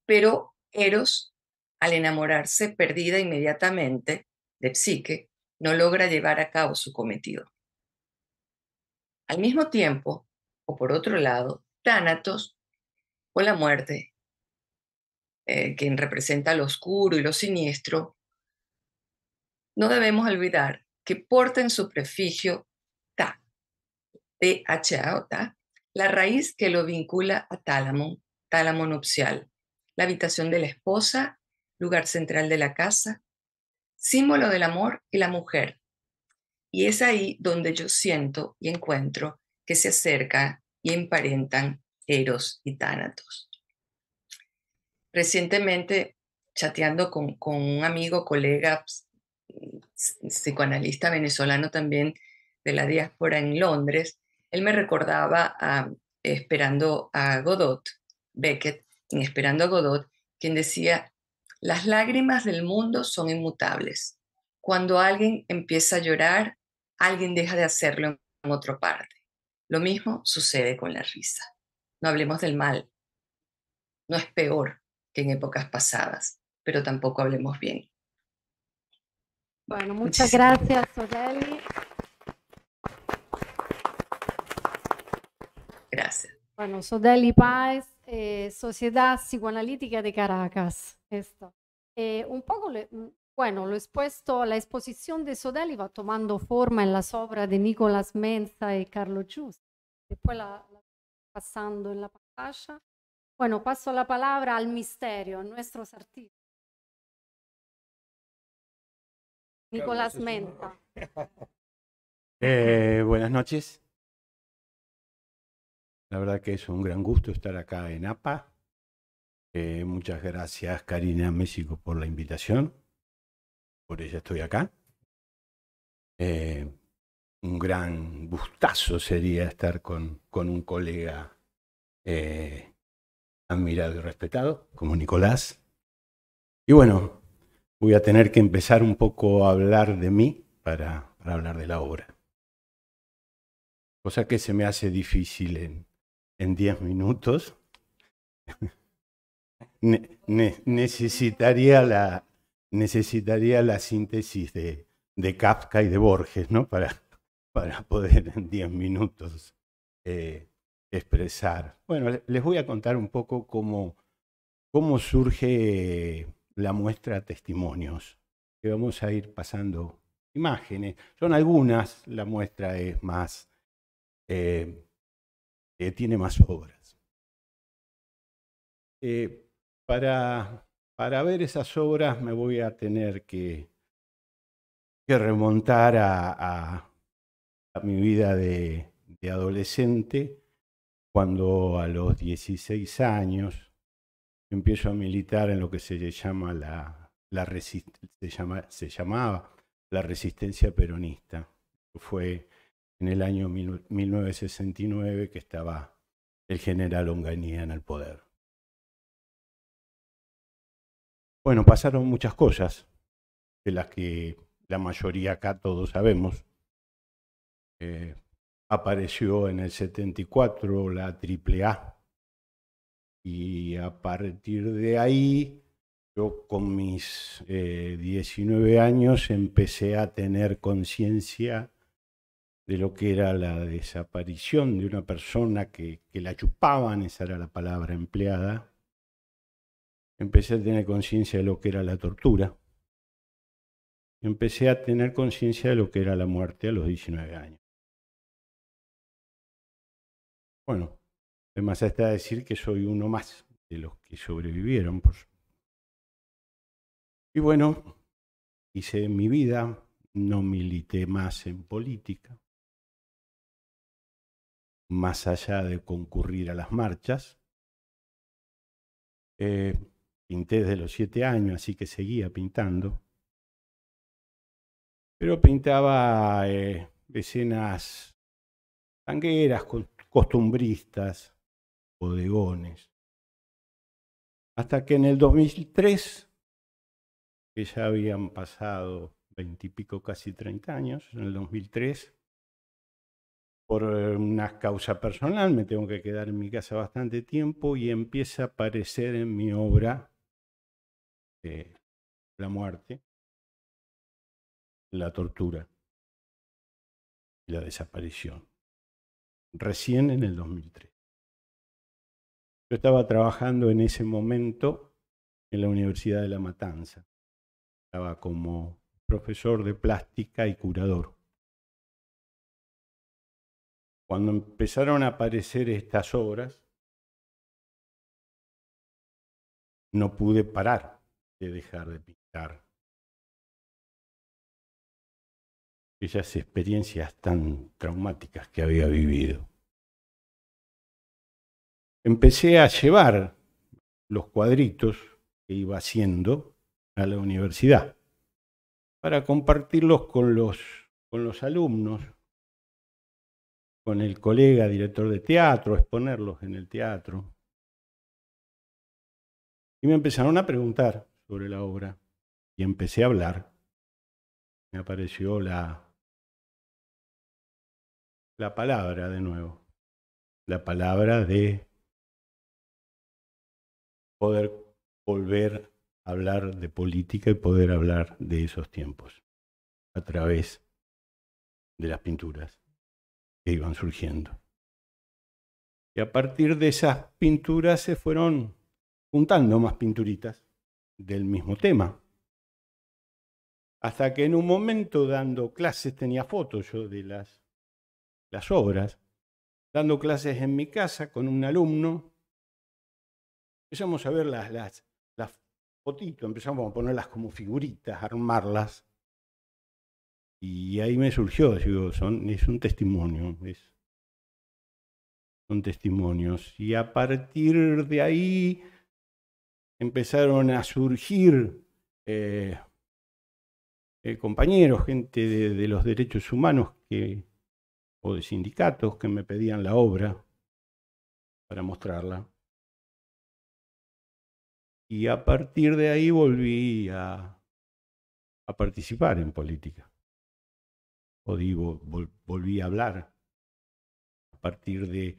Pero Eros, al enamorarse perdida inmediatamente de Psique, no logra llevar a cabo su cometido. Al mismo tiempo, o por otro lado, Tánatos, o la muerte, eh, quien representa lo oscuro y lo siniestro, no debemos olvidar que porta en su prefigio la raíz que lo vincula a tálamo, tálamo nupcial, la habitación de la esposa, lugar central de la casa, símbolo del amor y la mujer. Y es ahí donde yo siento y encuentro que se acerca y emparentan Eros y Tánatos. Recientemente, chateando con un amigo, colega, psicoanalista venezolano también de la diáspora en Londres, él me recordaba Esperando a Godot, Beckett, en Esperando a Godot, quien decía, las lágrimas del mundo son inmutables. Cuando alguien empieza a llorar, alguien deja de hacerlo en otra parte. Lo mismo sucede con la risa. No hablemos del mal. No es peor que en épocas pasadas, pero tampoco hablemos bien. Bueno, muchas gracias, Bueno, Sodeli Páez, eh, Sociedad Psicoanalítica de Caracas. Esto. Eh, un poco, mm, bueno, lo expuesto, la exposición de Sodeli va tomando forma en las obras de Nicolás Menza y Carlos Giusti. Después la, pasando en la pantalla. Bueno, paso la palabra al misterio, a nuestros artistas. Nicolás Menta. Eh, buenas noches. La verdad que es un gran gusto estar acá en APA. Eh, muchas gracias Karina México por la invitación. Por ella estoy acá. Eh, un gran gustazo sería estar con, un colega eh, admirado y respetado, como Nicolás. Y bueno, voy a tener que empezar un poco a hablar de mí para, para hablar de la obra. Cosa que se me hace difícil en, en 10 minutos, necesitaría, la, necesitaría la síntesis de, Kafka y de Borges, ¿no? Para, para poder en 10 minutos eh, expresar. Bueno, les voy a contar un poco cómo, cómo surge la muestra testimonios, que vamos a ir pasando imágenes. Son algunas, la muestra es más... Eh, eh, tiene más obras. Eh, para, para, ver esas obras me voy a tener que, que remontar a, a, mi vida de, adolescente, cuando a los 16 años empiezo a militar en lo que se llama la, la llama, se llamaba la resistencia peronista. Fue en el año 1969 que estaba el general Onganía en el poder. Bueno, pasaron muchas cosas, de las que la mayoría acá todos sabemos. Eh, apareció en el 74 la AAA y a partir de ahí yo con mis 19 eh, años empecé a tener conciencia de lo que era la desaparición de una persona que, la chupaban, esa era la palabra empleada, empecé a tener conciencia de lo que era la tortura, empecé a tener conciencia de lo que era la muerte a los 19 años. Bueno, además hasta decir que soy uno más de los que sobrevivieron. Por... Y bueno, hice mi vida, no milité más en política más allá de concurrir a las marchas. Eh, pinté desde los siete años, así que seguía pintando. Pero pintaba eh, escenas tangueras, costumbristas, bodegones. Hasta que en el 2003, que ya habían pasado veintipico, casi treinta años, en el 2003, por eh, una causa personal, me tengo que quedar en mi casa bastante tiempo y empieza a aparecer en mi obra eh, la muerte, la tortura y la desaparición. Recién en el 2003. Yo estaba trabajando en ese momento en la Universidad de La Matanza. Estaba como profesor de plástica y curador. Cuando empezaron a aparecer estas obras, no pude parar de dejar de pintar. aquellas experiencias tan traumáticas que había vivido. Empecé a llevar los cuadritos que iba haciendo a la universidad para compartirlos con los, con los alumnos con el colega director de teatro, exponerlos en el teatro. Y me empezaron a preguntar sobre la obra y empecé a hablar. Me apareció la, la palabra de nuevo, la palabra de poder volver a hablar de política y poder hablar de esos tiempos a través de las pinturas que iban surgiendo. Y a partir de esas pinturas se fueron juntando más pinturitas del mismo tema. Hasta que en un momento dando clases, tenía fotos yo de las, las obras, dando clases en mi casa con un alumno, empezamos a ver las, las, las fotitos, empezamos a ponerlas como figuritas, armarlas. Y ahí me surgió, digo, son, es un testimonio, es, son testimonios. Y a partir de ahí empezaron a surgir eh, eh, compañeros, gente de, los derechos humanos que, o de sindicatos que me pedían la obra para mostrarla. Y a partir de ahí volví a participar en política o digo, volví a hablar a partir de,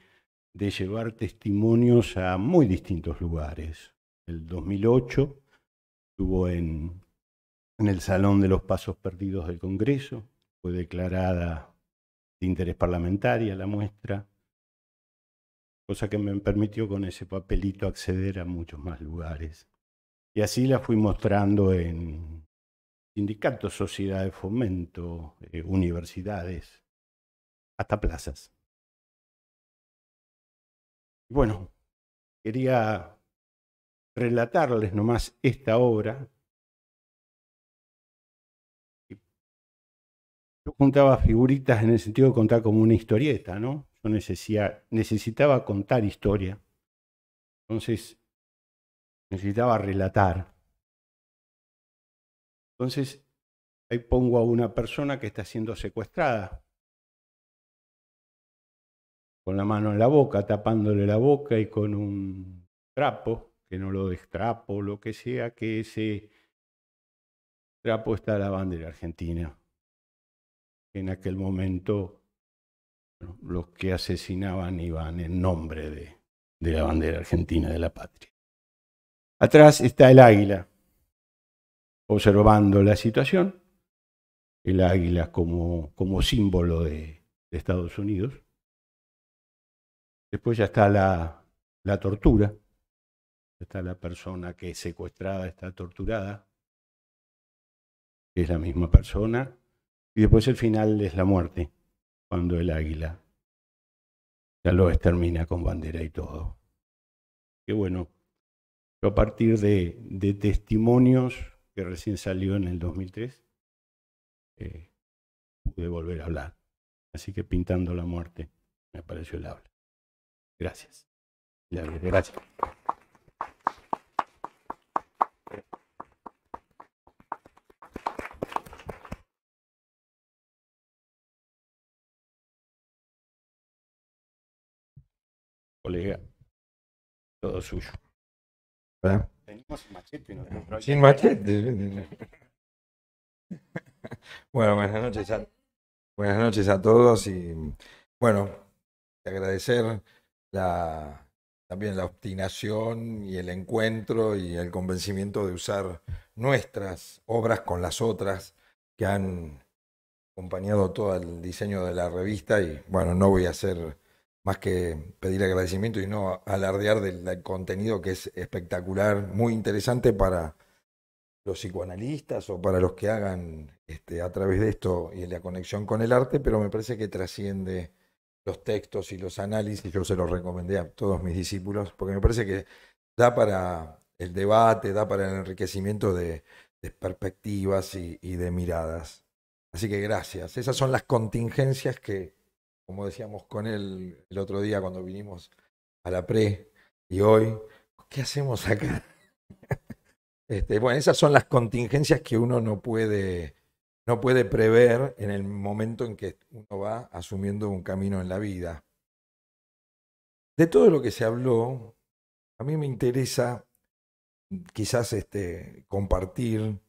llevar testimonios a muy distintos lugares. El 2008 estuvo en, en el Salón de los Pasos Perdidos del Congreso, fue declarada de interés parlamentaria la muestra, cosa que me permitió con ese papelito acceder a muchos más lugares. Y así la fui mostrando en, sindicatos, sociedad de fomento, eh, universidades, hasta plazas. Bueno, quería relatarles nomás esta obra. Yo juntaba figuritas en el sentido de contar como una historieta, ¿no? Yo necesitaba contar historia. Entonces, necesitaba relatar entonces, ahí pongo a una persona que está siendo secuestrada, con la mano en la boca, tapándole la boca y con un trapo, que no lo destrapo, lo que sea, que ese trapo está la bandera argentina. En aquel momento los que asesinaban iban en nombre de la bandera argentina de la patria. Atrás está el águila, observando la situación, el águila como, como símbolo de, Estados Unidos. Después ya está la, la tortura, está la persona que es secuestrada, está torturada, es la misma persona, y después el final es la muerte, cuando el águila ya lo extermina con bandera y todo. Qué bueno, yo a partir de testimonios que recién salió en el 2003, eh, pude volver a hablar. Así que pintando la muerte me apareció el habla. Gracias. Gracias. Colega, todo suyo. ¿Verdad? sin machete. bueno, buenas noches, a, buenas noches a todos y bueno, agradecer la, también la obstinación y el encuentro y el convencimiento de usar nuestras obras con las otras que han acompañado todo el diseño de la revista y bueno, no voy a hacer más que pedir agradecimiento y no alardear del, contenido que es espectacular, muy interesante para los psicoanalistas o para los que hagan este, a través de esto y en la conexión con el arte, pero me parece que trasciende los textos y los análisis, yo se los recomendé a todos mis discípulos, porque me parece que da para el debate, da para el enriquecimiento de, perspectivas y de miradas. Así que gracias. Esas son las contingencias que como decíamos con él el otro día cuando vinimos a la pre y hoy, ¿qué hacemos acá? este, bueno, esas son las contingencias que uno no puede, no puede prever en el momento en que uno va asumiendo un camino en la vida. De todo lo que se habló, a mí me interesa quizás este, compartir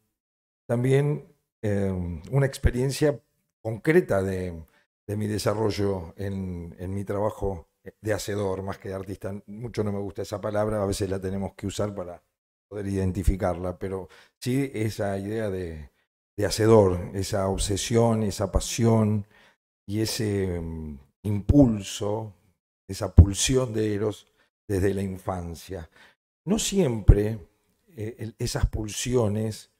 también em, una experiencia concreta de, de mi desarrollo en, mi trabajo de hacedor más que de artista. Mucho no me gusta esa palabra, a veces la tenemos que usar para poder identificarla, pero sí esa idea de, hacedor, esa obsesión, esa pasión y ese mm, impulso, esa pulsión de Eros desde la infancia. No siempre eh, esas pulsiones,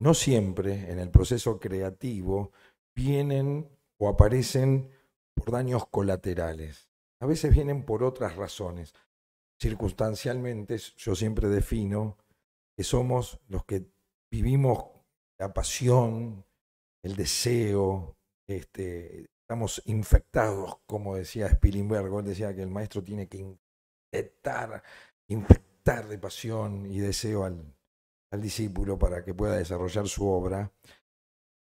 no siempre en el proceso creativo vienen o aparecen por daños colaterales. A veces vienen por otras razones. Circunstancialmente, yo siempre defino que somos los que vivimos la pasión, el deseo, este, estamos infectados, como decía Spilimbergo, él decía que el maestro tiene que infectar, infectar de pasión y deseo al discípulo para que pueda desarrollar su obra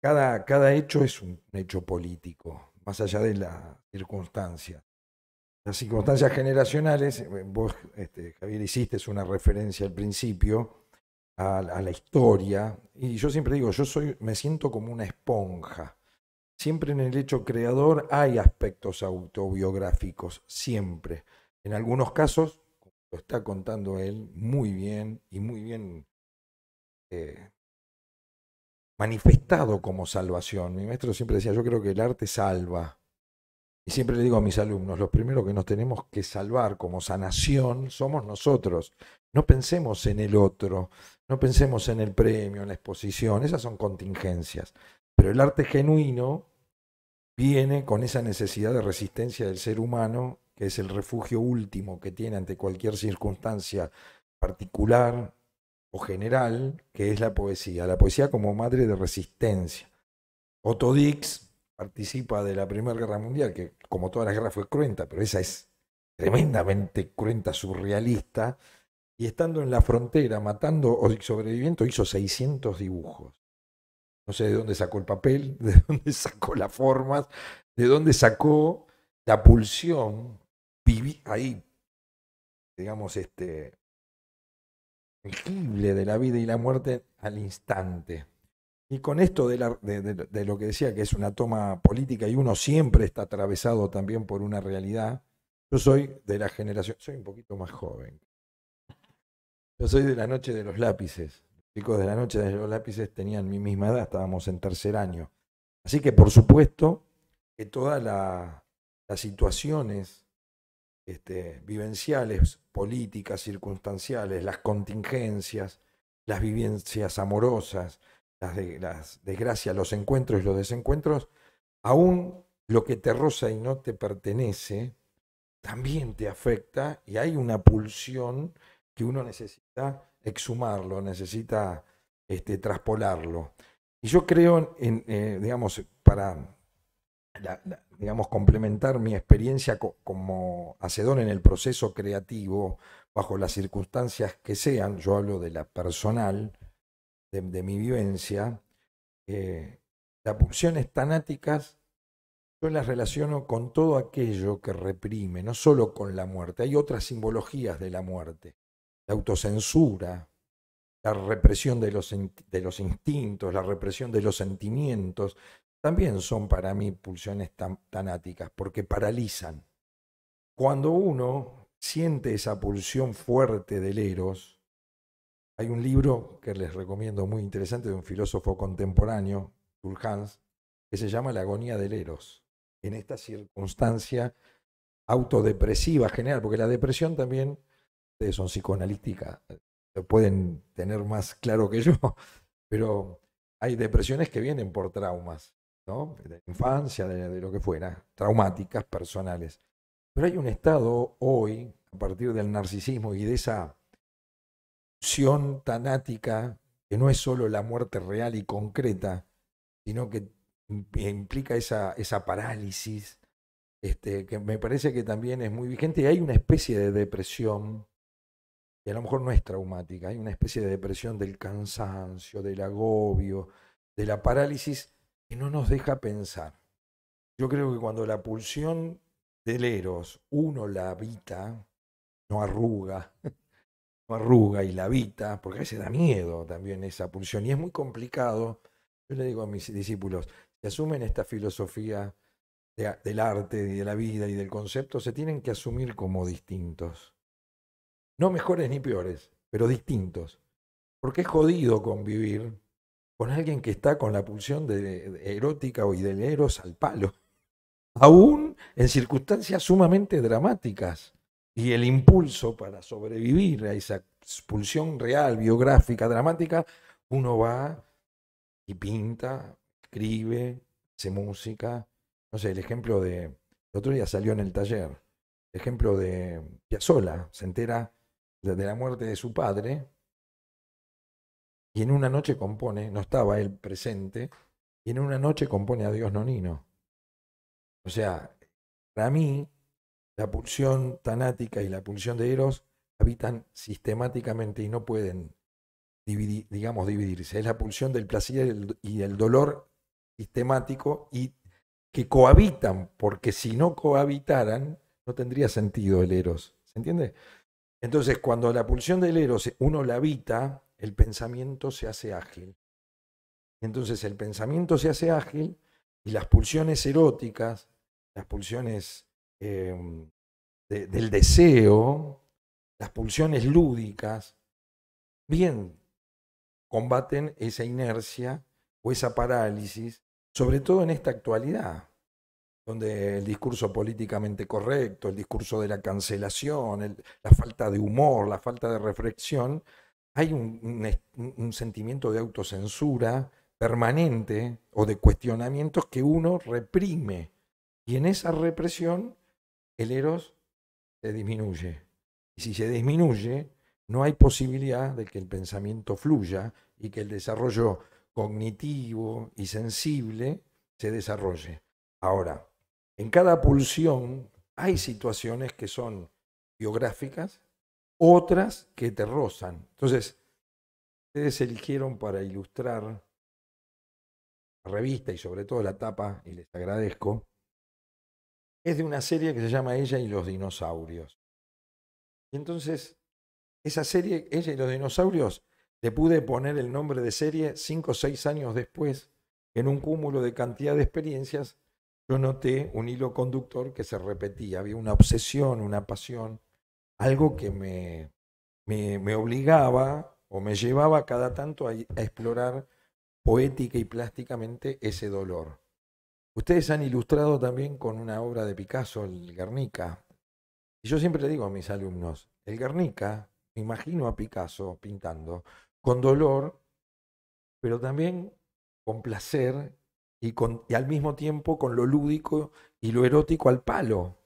cada, hecho es un hecho político, más allá de la circunstancia. Las circunstancias generacionales, eh, vos, este, Javier, hiciste una referencia al principio a, la historia, y yo siempre digo, yo soy, me siento como una esponja. Siempre en el hecho creador hay aspectos autobiográficos, siempre. En algunos casos, lo está contando él muy bien y muy bien eh, manifestado como salvación. Mi maestro siempre decía, yo creo que el arte salva. Y siempre le digo a mis alumnos, los primeros que nos tenemos que salvar como sanación somos nosotros. No pensemos en el otro, no pensemos en el premio, en la exposición, esas son contingencias. Pero el arte genuino viene con esa necesidad de resistencia del ser humano, que es el refugio último que tiene ante cualquier circunstancia particular, o general, que es la poesía, la poesía como madre de resistencia. Otto Dix participa de la Primera Guerra Mundial, que como todas las guerras fue cruenta, pero esa es tremendamente cruenta, surrealista, y estando en la frontera matando sobreviviendo hizo 600 dibujos. No sé de dónde sacó el papel, de dónde sacó las formas, de dónde sacó la pulsión, viví ahí, digamos, este, de la vida y la muerte al instante. Y con esto de, de, lo que decía, que es una toma política y uno siempre está atravesado también por una realidad, yo soy de la generación, soy un poquito más joven. Yo soy de la noche de los lápices. Los chicos de la noche de los lápices tenían mi misma edad, estábamos en tercer año. Así que por supuesto que todas las situaciones este, vivenciales políticas circunstanciales, las contingencias, las vivencias amorosas, las, de, desgracias, los encuentros y los desencuentros, aún lo que te roza y no te pertenece, también te afecta y hay una pulsión que uno necesita exhumarlo, necesita este, traspolarlo. Y yo creo, en, eh, digamos, para digamos, complementar mi experiencia como hacedor en el proceso creativo, bajo las circunstancias que sean, yo hablo de la personal, de, mi vivencia, eh, las pulsiones tanáticas yo las relaciono con todo aquello que reprime, no solo con la muerte, hay otras simbologías de la muerte, la autocensura, la represión de los, de los instintos, la represión de los sentimientos, también son para mí pulsiones tanáticas, porque paralizan. Cuando uno siente esa pulsión fuerte del eros, hay un libro que les recomiendo muy interesante de un filósofo contemporáneo, Hans, que se llama La agonía del eros. En esta circunstancia autodepresiva general, porque la depresión también, ustedes son psicoanalísticas, lo pueden tener más claro que yo, pero hay depresiones que vienen por traumas de la infancia, de, lo que fuera, traumáticas, personales. Pero hay un estado hoy, a partir del narcisismo y de esa opción tanática, que no es solo la muerte real y concreta, sino que implica esa, esa parálisis, este, que me parece que también es muy vigente. Y hay una especie de depresión, que a lo mejor no es traumática, hay una especie de depresión del cansancio, del agobio, de la parálisis, no nos deja pensar. Yo creo que cuando la pulsión del Eros uno la habita, no arruga, no arruga y la habita, porque a veces da miedo también esa pulsión y es muy complicado. Yo le digo a mis discípulos, si asumen esta filosofía del arte y de la vida y del concepto, se tienen que asumir como distintos. No mejores ni peores, pero distintos. Porque es jodido convivir con alguien que está con la pulsión de, erótica o de al palo, aún en circunstancias sumamente dramáticas. Y el impulso para sobrevivir a esa pulsión real, biográfica, dramática, uno va y pinta, escribe, hace música. No sé, el ejemplo de. El otro día salió en el taller. El ejemplo de Piazzola se entera de la muerte de su padre y en una noche compone, no estaba él presente, y en una noche compone a Dios Nonino. O sea, para mí, la pulsión tanática y la pulsión de Eros habitan sistemáticamente y no pueden, digamos, dividirse. Es la pulsión del placer y del dolor sistemático y que cohabitan, porque si no cohabitaran, no tendría sentido el Eros. ¿Se entiende? Entonces, cuando la pulsión del Eros uno la habita, el pensamiento se hace ágil. Entonces el pensamiento se hace ágil y las pulsiones eróticas, las pulsiones em, del deseo, las pulsiones lúdicas, bien, combaten esa inercia o esa parálisis, sobre todo en esta actualidad, donde el discurso políticamente correcto, el discurso de la cancelación, la falta de humor, la falta de reflexión, hay un, sentimiento de autocensura permanente o de cuestionamientos que uno reprime. Y en esa represión el eros se disminuye. Y si se disminuye, no hay posibilidad de que el pensamiento fluya y que el desarrollo cognitivo y sensible se desarrolle. Ahora, en cada pulsión hay situaciones que son biográficas otras que te rozan. Entonces, ustedes eligieron para ilustrar la revista y sobre todo la tapa, y les agradezco, es de una serie que se llama Ella y los dinosaurios. Y entonces, esa serie, Ella y los dinosaurios, le pude poner el nombre de serie cinco o seis años después, en un cúmulo de cantidad de experiencias, yo noté un hilo conductor que se repetía, había una obsesión, una pasión algo que me, me, obligaba o me llevaba cada tanto a, explorar poética y plásticamente ese dolor. Ustedes han ilustrado también con una obra de Picasso, el Guernica. Y yo siempre le digo a mis alumnos, el Guernica, me imagino a Picasso pintando, con dolor, pero también con placer y al mismo tiempo con lo lúdico y lo erótico al palo.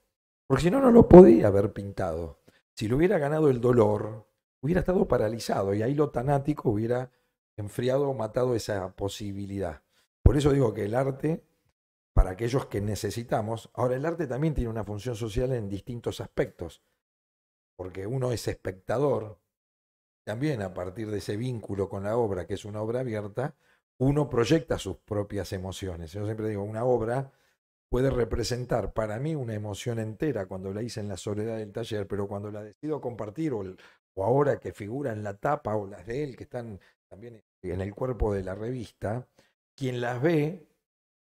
Porque si no, no lo podía haber pintado. Si lo hubiera ganado el dolor, hubiera estado paralizado y ahí lo tanático hubiera enfriado o matado esa posibilidad. Por eso digo que el arte, para aquellos que necesitamos, ahora el arte también tiene una función social en distintos aspectos, porque uno es espectador, también a partir de ese vínculo con la obra, que es una obra abierta, uno proyecta sus propias emociones. Yo siempre digo, una obra puede representar para mí una emoción entera cuando la hice en la soledad del taller, pero cuando la decido compartir o, ahora que figura en la tapa o las de él que están también en el cuerpo de la revista, quien las ve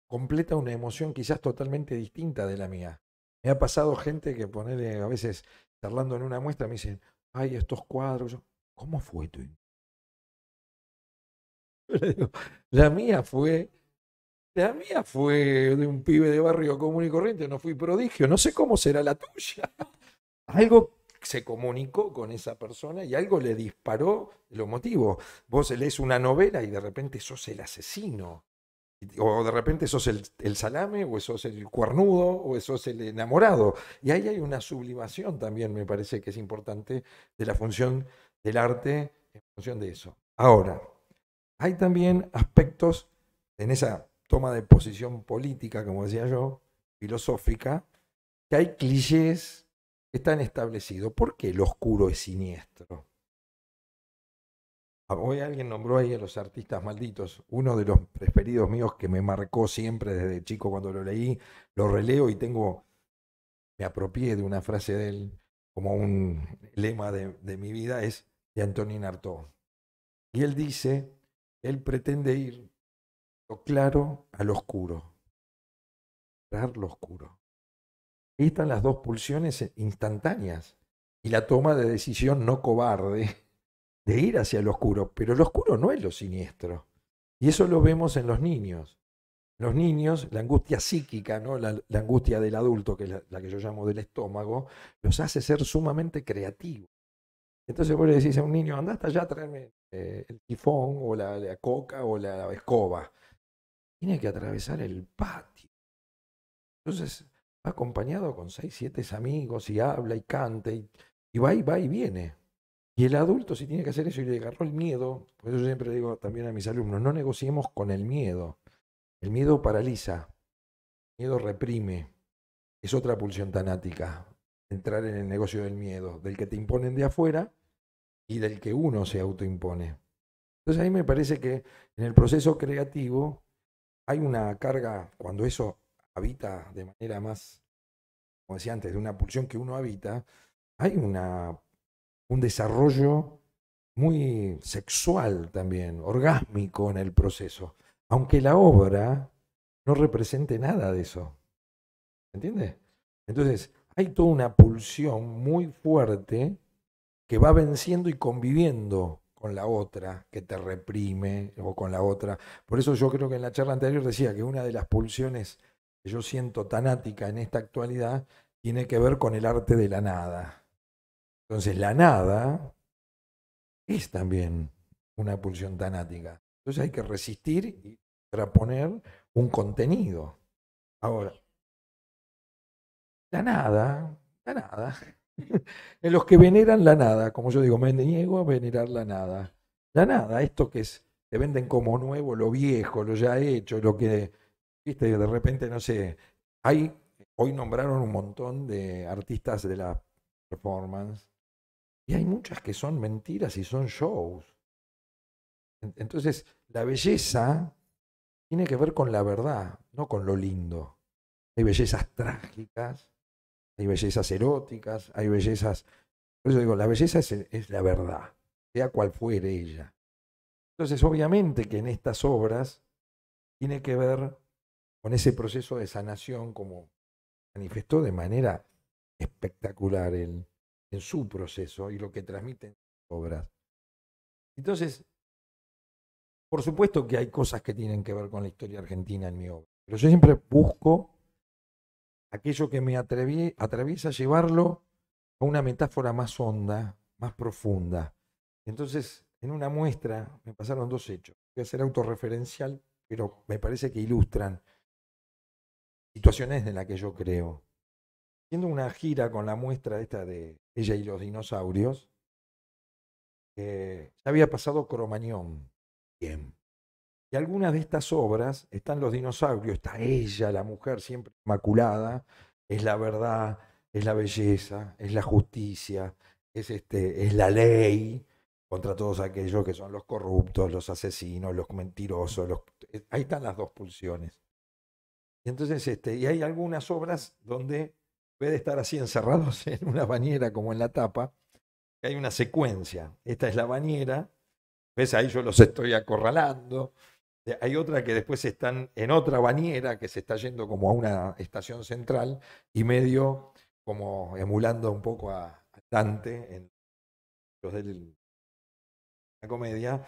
completa una emoción quizás totalmente distinta de la mía. Me ha pasado gente que ponerle a veces charlando en una muestra me dicen, ay, estos cuadros, ¿cómo fue tu? La mía fue la mía fue de un pibe de barrio común y corriente, no fui prodigio, no sé cómo será la tuya. Algo se comunicó con esa persona y algo le disparó lo motivo, Vos lees una novela y de repente sos el asesino. O de repente sos el, el, salame, o sos el cuernudo, o sos el enamorado. Y ahí hay una sublimación también, me parece que es importante, de la función del arte en función de eso. Ahora, hay también aspectos en esa toma de posición política, como decía yo, filosófica, que hay clichés que están establecidos. ¿Por qué el oscuro es siniestro? Ah, hoy alguien nombró ahí a los artistas malditos. Uno de los preferidos míos que me marcó siempre desde chico cuando lo leí, lo releo y tengo, me apropié de una frase de él como un lema de, de mi vida, es de Antonin Artaud. Y él dice, él pretende ir lo claro al oscuro. Entrar lo oscuro. Ahí están las dos pulsiones instantáneas y la toma de decisión no cobarde de ir hacia lo oscuro. Pero lo oscuro no es lo siniestro. Y eso lo vemos en los niños. Los niños, la angustia psíquica, ¿no? la, angustia del adulto, que es la, que yo llamo del estómago, los hace ser sumamente creativos. Entonces vos le decís a un niño, anda hasta allá a traerme eh, el tifón o la coca o la escoba tiene que atravesar el patio. Entonces va acompañado con seis, siete amigos y habla y canta y, va y va y viene. Y el adulto si tiene que hacer eso y le agarró el miedo, por eso yo siempre digo también a mis alumnos, no negociemos con el miedo. El miedo paraliza, el miedo reprime. Es otra pulsión tanática, entrar en el negocio del miedo, del que te imponen de afuera y del que uno se autoimpone. Entonces a mí me parece que en el proceso creativo hay una carga, cuando eso habita de manera más, como decía antes, de una pulsión que uno habita, hay una, un desarrollo muy sexual también, orgásmico en el proceso, aunque la obra no represente nada de eso. ¿Entiendes? Entonces, hay toda una pulsión muy fuerte que va venciendo y conviviendo con la otra, que te reprime o con la otra. Por eso yo creo que en la charla anterior decía que una de las pulsiones que yo siento tanática en esta actualidad tiene que ver con el arte de la nada. Entonces la nada es también una pulsión tanática. Entonces hay que resistir y traponer un contenido. Ahora, la nada, la nada, en los que veneran la nada, como yo digo, me niego a venerar la nada. La nada, esto que es, te venden como nuevo lo viejo, lo ya hecho, lo que, viste, de repente, no sé, hay, hoy nombraron un montón de artistas de la performance, y hay muchas que son mentiras y son shows. Entonces, la belleza tiene que ver con la verdad, no con lo lindo. Hay bellezas trágicas, hay bellezas eróticas, hay bellezas... Por eso digo, la belleza es, la verdad, sea cual fuere ella. Entonces, obviamente que en estas obras tiene que ver con ese proceso de sanación como manifestó de manera espectacular en, en su proceso y lo que transmiten sus obras. Entonces, por supuesto que hay cosas que tienen que ver con la historia argentina en mi obra, pero yo siempre busco aquello que me atreví, a llevarlo a una metáfora más honda, más profunda. Entonces, en una muestra me pasaron dos hechos. Voy a ser autorreferencial, pero me parece que ilustran situaciones en las que yo creo. Haciendo una gira con la muestra esta de Ella y los dinosaurios, eh, ya había pasado Cromañón. tiempo. Y algunas de estas obras están los dinosaurios, está ella, la mujer siempre inmaculada, es la verdad, es la belleza, es la justicia, es, este, es la ley contra todos aquellos que son los corruptos, los asesinos, los mentirosos. Los... Eh, ahí están las dos pulsiones. Y entonces, este, y hay algunas obras donde, puede estar así encerrados en una bañera como en la tapa, hay una secuencia. Esta es la bañera, ¿Ves? Ahí yo los estoy acorralando. Eh, hay otra que después están en otra bañera que se está yendo como a una estación central y medio como emulando un poco a, Dante en los de la comedia.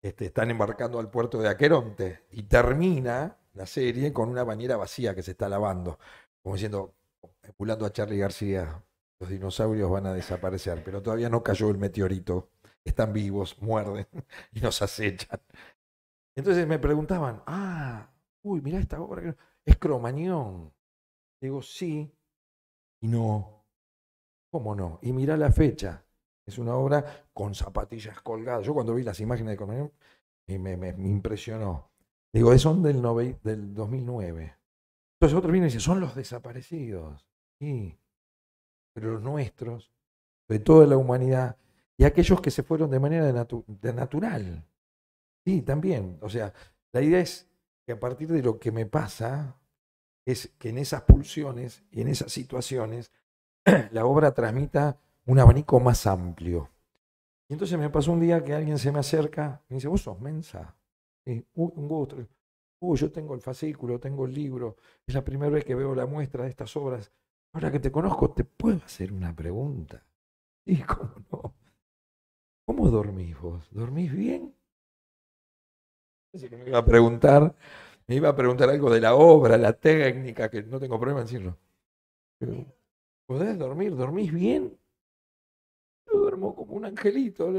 Este, están embarcando al puerto de Aqueronte y termina la serie con una bañera vacía que se está lavando, como diciendo, emulando a Charlie García, los dinosaurios van a desaparecer, pero todavía no cayó el meteorito, están vivos, muerden y nos acechan. Entonces me preguntaban, ah, uy, mira esta obra, es Cromañón. Digo, sí y no. ¿Cómo no? Y mira la fecha. Es una obra con zapatillas colgadas. Yo cuando vi las imágenes de Cromañón eh, me, me, impresionó. Digo, eh, son del, del 2009. Entonces otros vienen y dicen, son los desaparecidos. Sí, pero los nuestros, de toda la humanidad, y aquellos que se fueron de manera de natural. Sí, también. O sea, la idea es que a partir de lo que me pasa, es que en esas pulsiones y en esas situaciones la obra transmita un abanico más amplio. Y entonces me pasó un día que alguien se me acerca y me dice, vos sos mensa. Y, un gusto. yo tengo el fascículo, tengo el libro. Es la primera vez que veo la muestra de estas obras. Ahora que te conozco, te puedo hacer una pregunta. Y cómo ¿Cómo dormís vos? ¿Dormís bien? me iba a preguntar, me iba a preguntar algo de la obra, la técnica, que no tengo problema en decirlo. ¿Podés dormir? ¿Dormís bien? Yo duermo como un angelito.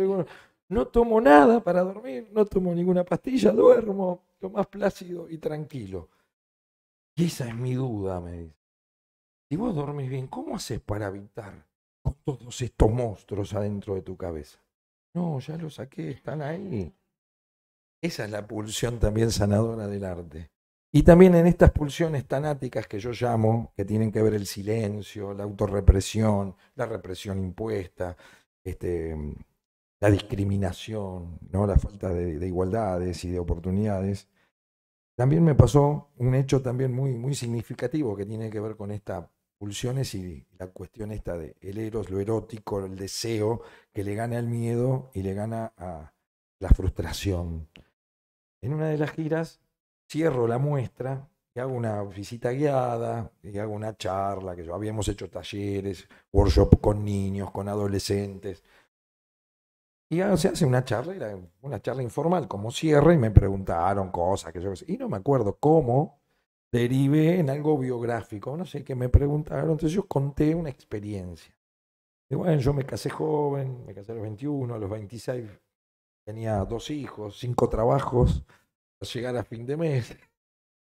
no tomo nada para dormir, no tomo ninguna pastilla, duermo lo más plácido y tranquilo. Y esa es mi duda, me dice. Si vos dormís bien, ¿cómo haces para habitar con todos estos monstruos adentro de tu cabeza? No, ya los saqué, están ahí. Esa es la pulsión también sanadora del arte. Y también en estas pulsiones tanáticas que yo llamo, que tienen que ver el silencio, la autorrepresión, la represión impuesta, este, la discriminación, ¿no? la falta de, igualdades y de oportunidades. También me pasó un hecho también muy, muy significativo que tiene que ver con estas pulsiones y la cuestión esta de el eros, lo erótico, el deseo que le gana el miedo y le gana a la frustración, en una de las giras cierro la muestra y hago una visita guiada, y hago una charla, que yo habíamos hecho talleres, workshop con niños, con adolescentes. Y se hace una charla, una charla informal como cierre, y me preguntaron cosas que yo y no me acuerdo cómo derivé en algo biográfico, no sé que me preguntaron, entonces yo conté una experiencia. yo me casé joven, me casé a los 21, a los 26 tenía dos hijos, cinco trabajos, para llegar a fin de mes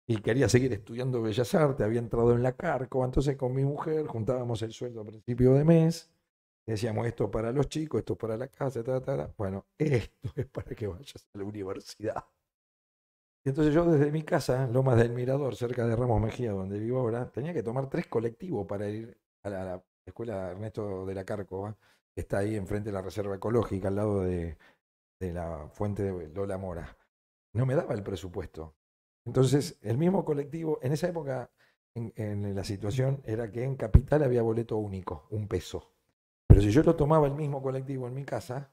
y quería seguir estudiando Bellas Artes, había entrado en la Carco, entonces con mi mujer juntábamos el sueldo a principio de mes, decíamos esto para los chicos, esto para la casa, bueno, esto es para que vayas a la universidad. Y entonces yo desde mi casa, Lomas del Mirador, cerca de Ramos Mejía, donde vivo ahora, tenía que tomar tres colectivos para ir a la, escuela Ernesto de la Carco, que está ahí enfrente de la Reserva Ecológica, al lado de de la fuente de Lola Mora. No me daba el presupuesto. Entonces, el mismo colectivo, en esa época, en, la situación era que en Capital había boleto único, un peso. Pero si yo lo tomaba el mismo colectivo en mi casa,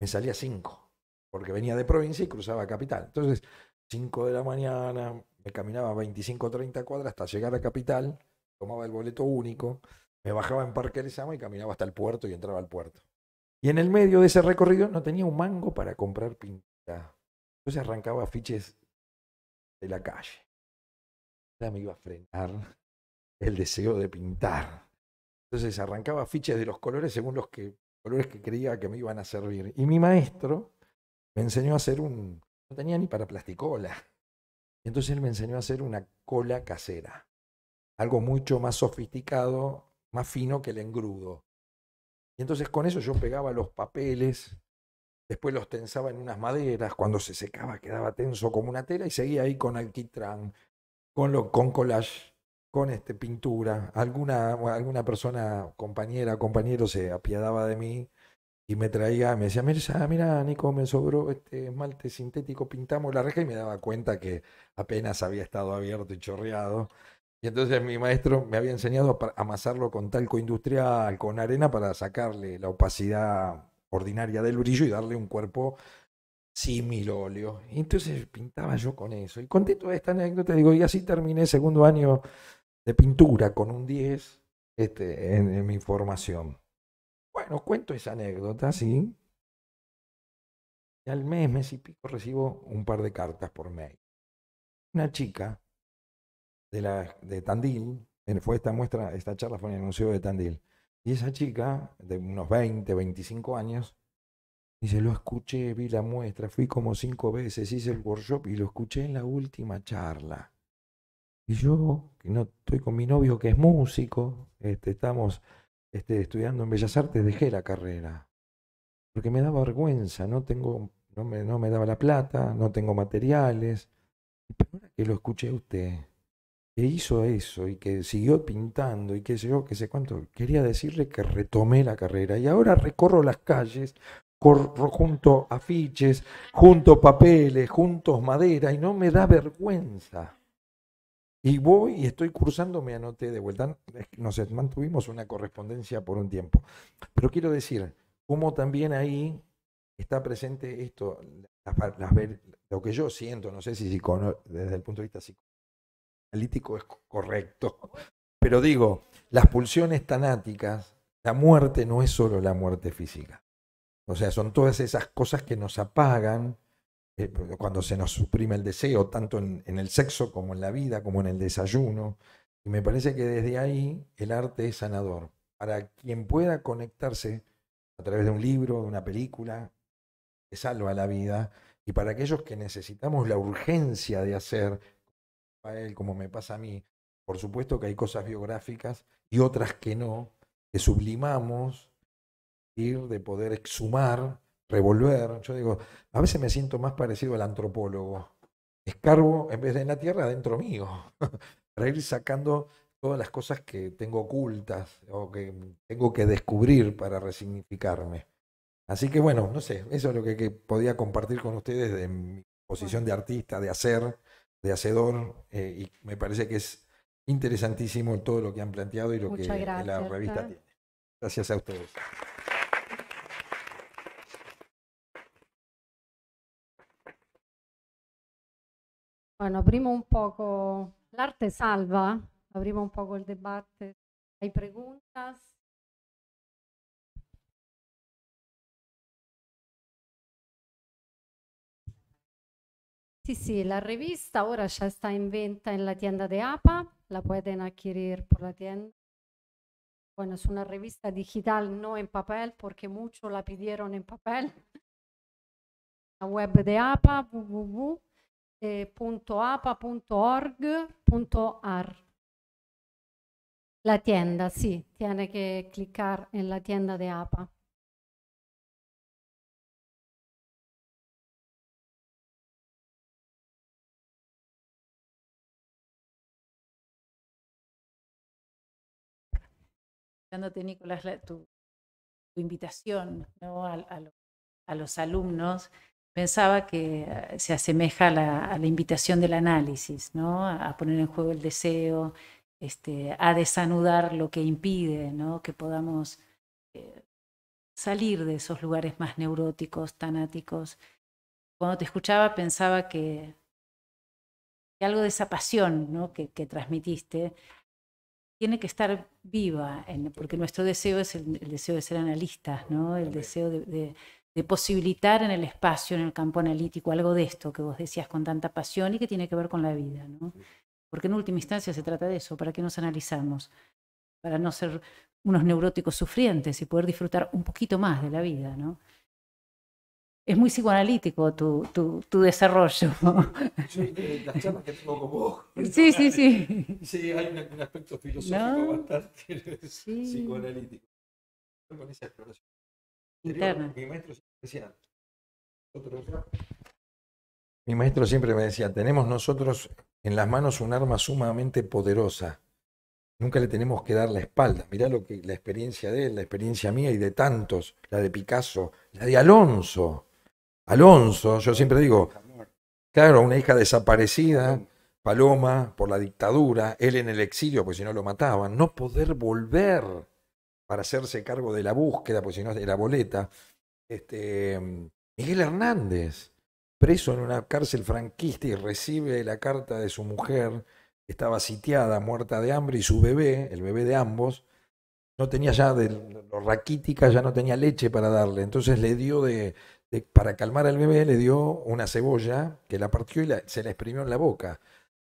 me salía cinco, porque venía de provincia y cruzaba Capital. Entonces, cinco de la mañana, me caminaba 25 30 cuadras hasta llegar a Capital, tomaba el boleto único, me bajaba en Parque Lezama y caminaba hasta el puerto y entraba al puerto. Y en el medio de ese recorrido no tenía un mango para comprar pintura. Entonces arrancaba fiches de la calle. Ya me iba a frenar el deseo de pintar. Entonces arrancaba fiches de los colores según los que, colores que creía que me iban a servir. Y mi maestro me enseñó a hacer un... No tenía ni para plasticola. entonces él me enseñó a hacer una cola casera. Algo mucho más sofisticado, más fino que el engrudo. Y entonces con eso yo pegaba los papeles, después los tensaba en unas maderas, cuando se secaba quedaba tenso como una tela y seguía ahí con alquitrán, con, lo, con collage, con este, pintura. Alguna, alguna persona, compañera, compañero se apiadaba de mí y me traía, me decía, mira, mira, Nico, me sobró este esmalte sintético, pintamos la reja y me daba cuenta que apenas había estado abierto y chorreado. Y entonces mi maestro me había enseñado a amasarlo con talco industrial, con arena, para sacarle la opacidad ordinaria del brillo y darle un cuerpo símil óleo. Y entonces pintaba yo con eso. Y conté toda esta anécdota, digo, y así terminé segundo año de pintura con un 10 este, en, mi formación. Bueno, cuento esa anécdota, sí. Y al mes, mes y pico, recibo un par de cartas por mail. Una chica de, Tandil, fue esta muestra, esta charla fue en el Museo de Tandil. Y esa chica, de unos 20, 25 años, dice, lo escuché, vi la muestra, fui como cinco veces, hice el workshop y lo escuché en la última charla. Y yo, que no estoy con mi novio que es músico, este, estamos este, estudiando en Bellas Artes, dejé la carrera. Porque me daba vergüenza, no tengo, no me, no me daba la plata, no tengo materiales. Pero que lo escuché usted, que hizo eso y que siguió pintando y que sé yo, que sé cuánto, quería decirle que retomé la carrera y ahora recorro las calles corro, junto afiches, junto papeles, juntos madera y no me da vergüenza. Y voy y estoy cursando, me anoté de vuelta, nos mantuvimos una correspondencia por un tiempo. Pero quiero decir, como también ahí está presente esto, lo que yo siento, no sé si desde el punto de vista psicológico, analítico es correcto. Pero digo, las pulsiones tanáticas, la muerte no es solo la muerte física. O sea, son todas esas cosas que nos apagan eh, cuando se nos suprime el deseo, tanto en, en el sexo como en la vida, como en el desayuno. Y me parece que desde ahí el arte es sanador. Para quien pueda conectarse a través de un libro, de una película, que salva la vida. Y para aquellos que necesitamos la urgencia de hacer él como me pasa a mí. Por supuesto que hay cosas biográficas y otras que no, que sublimamos, ir de poder exhumar, revolver. Yo digo, a veces me siento más parecido al antropólogo. Escarbo en vez de en la tierra, dentro mío, para ir sacando todas las cosas que tengo ocultas o que tengo que descubrir para resignificarme. Así que bueno, no sé, eso es lo que, que podía compartir con ustedes de mi posición de artista, de hacer de hacedor eh, y me parece que es interesantísimo todo lo que han planteado y lo que eh, la revista tiene. Gracias a ustedes. Bueno, abrimos un poco, el arte salva, abrimos un poco el debate. Hay preguntas. Sì, sì, la rivista ora c'è, sta in venta in la tienda de APA, la pueden adquirir por la tienda. Bueno, es una revista digital, no en papel, porque mucho la pidieron en papel. La web de APA, www.apa.org.ar. Eh, la tienda, sí, tiene que clicar en la tienda de APA. escuchándote, Nicolás, tu, invitación ¿no? a, a, los alumnos, pensaba que eh, se asemeja a la, a la invitación del análisis, ¿no? a poner en juego el deseo, este, a desanudar lo que impide ¿no? que podamos eh, salir de esos lugares más neuróticos, tanáticos. Cuando te escuchaba pensaba que, algo de esa pasión ¿no? que transmitiste tiene que estar viva, porque nuestro deseo es el, deseo de ser analistas, ¿no? el deseo de, posibilitar en el espacio, en el campo analítico, algo de esto que vos decías con tanta pasión y que tiene que ver con la vida. ¿no? Porque en última instancia se trata de eso, ¿para qué nos analizamos? Para no ser unos neuróticos sufrientes y poder disfrutar un poquito más de la vida. ¿no? es muy psicoanalítico tu, tu, desarrollo. las charlas que tengo con vos. Sí, sí, sí. Sí, hay un, aspecto filosófico bastante psicoanalítico. Mi maestro siempre decía, nosotros, mi maestro siempre me decía, tenemos nosotros en las manos un arma sumamente poderosa. Nunca le tenemos que dar la espalda. Mirá lo que la experiencia de él, la experiencia mía y de tantos, la de Picasso, la de Alonso Alonso, yo siempre digo, claro, una hija desaparecida, Paloma por la dictadura, él en el exilio, pues si no lo mataban, no poder volver para hacerse cargo de la búsqueda, pues si no de la boleta. Este, Miguel Hernández, preso en una cárcel franquista y recibe la carta de su mujer, estaba sitiada, muerta de hambre, y su bebé, el bebé de ambos, no tenía ya, de raquítica, ya no tenía leche para darle. Entonces le dio de, para calmar al bebé le dio una cebolla que la partió y se la exprimió en la boca.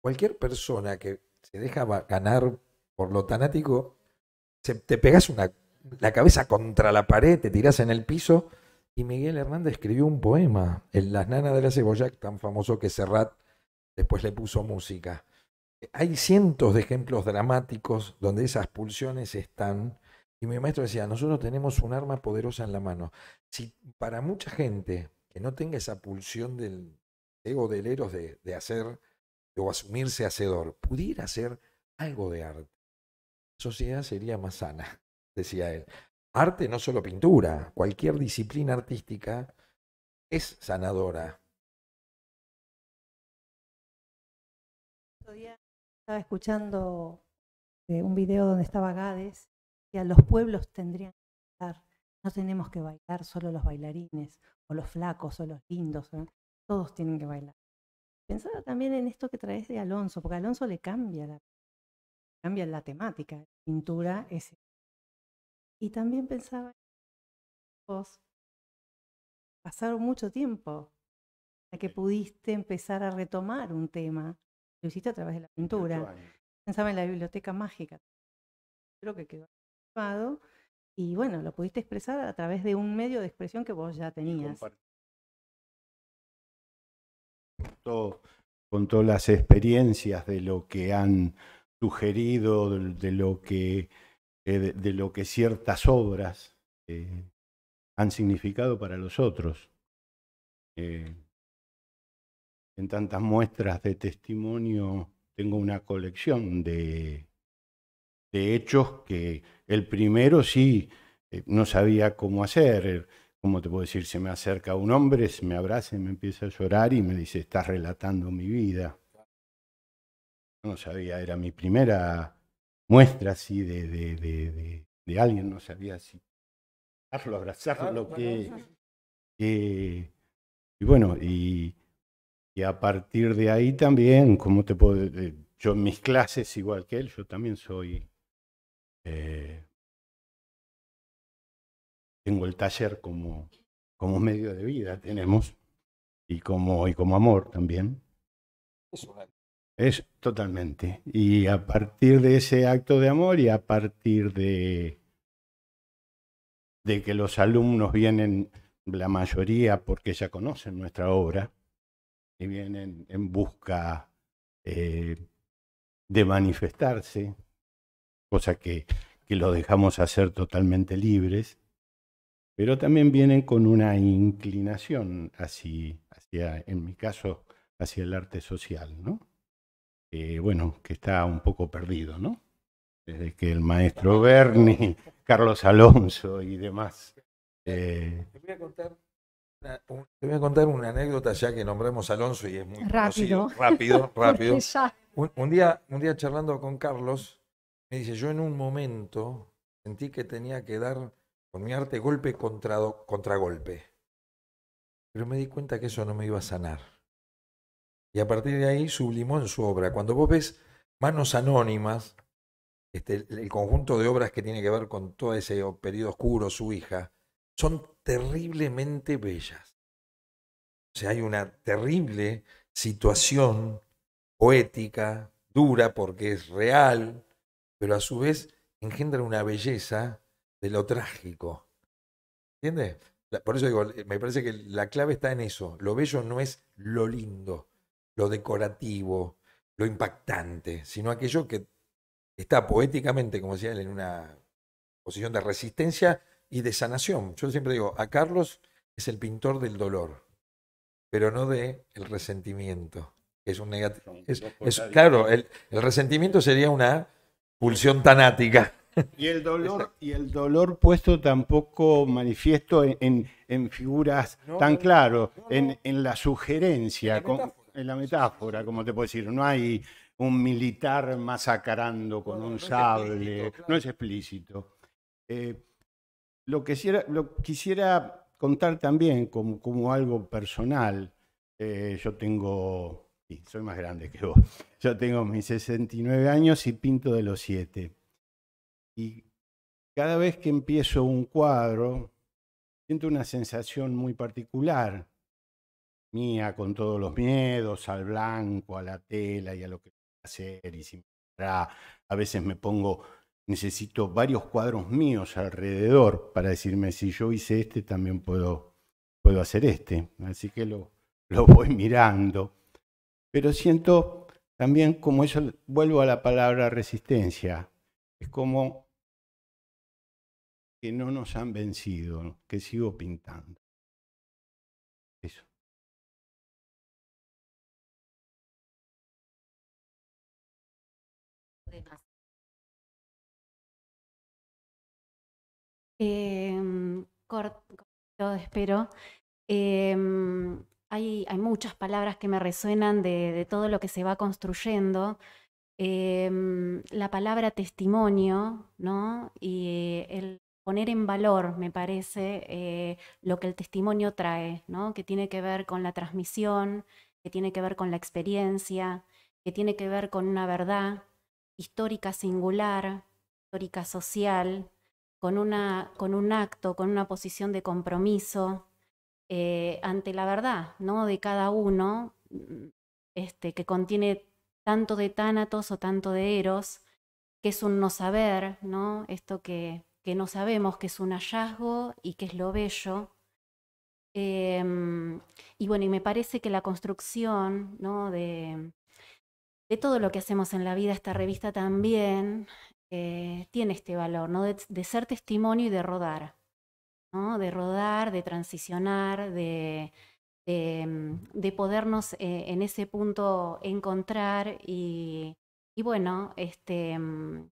Cualquier persona que se deja ganar por lo tanático, te pegas la cabeza contra la pared, te tiras en el piso. Y Miguel Hernández escribió un poema, en Las Nanas de la Cebolla, tan famoso que Serrat después le puso música. Hay cientos de ejemplos dramáticos donde esas pulsiones están y mi maestro decía, nosotros tenemos un arma poderosa en la mano. Si para mucha gente que no tenga esa pulsión del ego del Eros de, de hacer o asumirse hacedor, pudiera hacer algo de arte, la sociedad sería más sana, decía él. Arte no solo pintura, cualquier disciplina artística es sanadora. Estaba escuchando eh, un video donde estaba Gades los pueblos tendrían que bailar. No tenemos que bailar solo los bailarines, o los flacos, o los lindos. ¿eh? Todos tienen que bailar. Pensaba también en esto que traes de Alonso, porque Alonso le cambia la, cambia la temática. pintura ese Y también pensaba en pasaron mucho tiempo a que pudiste empezar a retomar un tema. Lo hiciste a través de la pintura. Pensaba en la biblioteca mágica. Creo que quedó y bueno, lo pudiste expresar a través de un medio de expresión que vos ya tenías. Con todas las experiencias de lo que han sugerido, de, lo, que, eh, de, lo que ciertas obras eh, han significado para los otros. Eh, en tantas muestras de testimonio tengo una colección de de hechos que el primero sí eh, no sabía cómo hacer. ¿Cómo te puedo decir? Se me acerca un hombre, se me abraza y me empieza a llorar y me dice, estás relatando mi vida. No sabía, era mi primera muestra así de, de, de, de alguien, no sabía si abrazarlo, abrazarlo, que, y bueno, y, y, a partir de ahí también, como te puedo... Eh, yo en mis clases, igual que él, yo también soy eh, tengo el taller como, como medio de vida, tenemos, y como, y como amor también. Es, totalmente. Y a partir de ese acto de amor y a partir de, de que los alumnos vienen, la mayoría porque ya conocen nuestra obra, y vienen en busca eh, de manifestarse, cosa que, que dejamos hacer totalmente libres, pero también vienen con una inclinación así, hacia, en mi caso, hacia el arte social, ¿no? bueno, que está un poco perdido, ¿no? Desde que el maestro Berni, Carlos Alonso y demás. Eh... Te, voy a contar una, te, voy a contar una, anécdota ya que nombramos a Alonso y es muy rápido, rápido, rápido. un, día, un día charlando con Carlos, me dice, yo en un momento sentí que tenía que dar con mi arte golpe contra, golpe. Pero me di cuenta que eso no me iba a sanar. Y a partir de ahí sublimó en su obra. Cuando vos ves Manos Anónimas, este, el conjunto de obras que tiene que ver con todo ese periodo oscuro, su hija, son terriblemente bellas. O sea, hay una terrible situación poética, dura porque es real, pero a su vez engendra una belleza de lo trágico. ¿Entiendes? Por eso digo, me parece que la clave está en eso. Lo bello no es lo lindo, lo decorativo, lo impactante, sino aquello que está poéticamente, como decía él, en una posición de resistencia y de sanación. Yo siempre digo, a Carlos es el pintor del dolor, pero no de el resentimiento. Es un negativo. Es, claro, el resentimiento sería una Pulsión tanática. Y el dolor, y el dolor puesto tampoco manifiesto en, en, figuras tan claras, En, en, la sugerencia, en la metáfora, como te puedo decir, no hay un militar masacrando con un sable, no es explícito. Eh, lo, que quisiera, contar también como, como algo personal. Eh, yo tengo soy más grande que vos. Yo tengo mis 69 años y pinto de los siete. Y cada vez que empiezo un cuadro, siento una sensación muy particular mía con todos los miedos, al blanco, a la tela y a lo que voy a hacer y si me A veces me pongo, necesito varios cuadros míos alrededor para decirme si yo hice este también puedo, puedo hacer este. Así que lo, lo voy mirando. Pero siento también como eso, vuelvo a la palabra resistencia, es como que no nos han vencido, que sigo pintando. Eso. Em, corto, espero. Em, hay, muchas palabras que me resuenan de, todo lo que se va construyendo. Em, la palabra testimonio, ¿no? Y el poner en valor, me parece, eh, lo que el testimonio trae, ¿no? Que tiene que ver con la transmisión, que tiene que ver con la experiencia, que tiene que ver con una verdad histórica singular, histórica social, con, una, con un acto, con una posición de compromiso, eh, ante la verdad, ¿no? De cada uno, mm, este, que contiene tanto de tánatos o tanto de eros, que es un no saber, ¿no? Esto que, que no sabemos, que es un hallazgo y que es lo bello. Em, y bueno, y me parece que la construcción, ¿no? De, de todo lo que hacemos en la vida, esta revista también eh, tiene este valor, ¿no? de ser testimonio y de rodar de rodar, de transicionar, de, de, mm, podernos eh, en ese punto encontrar y, y bueno, este, mm,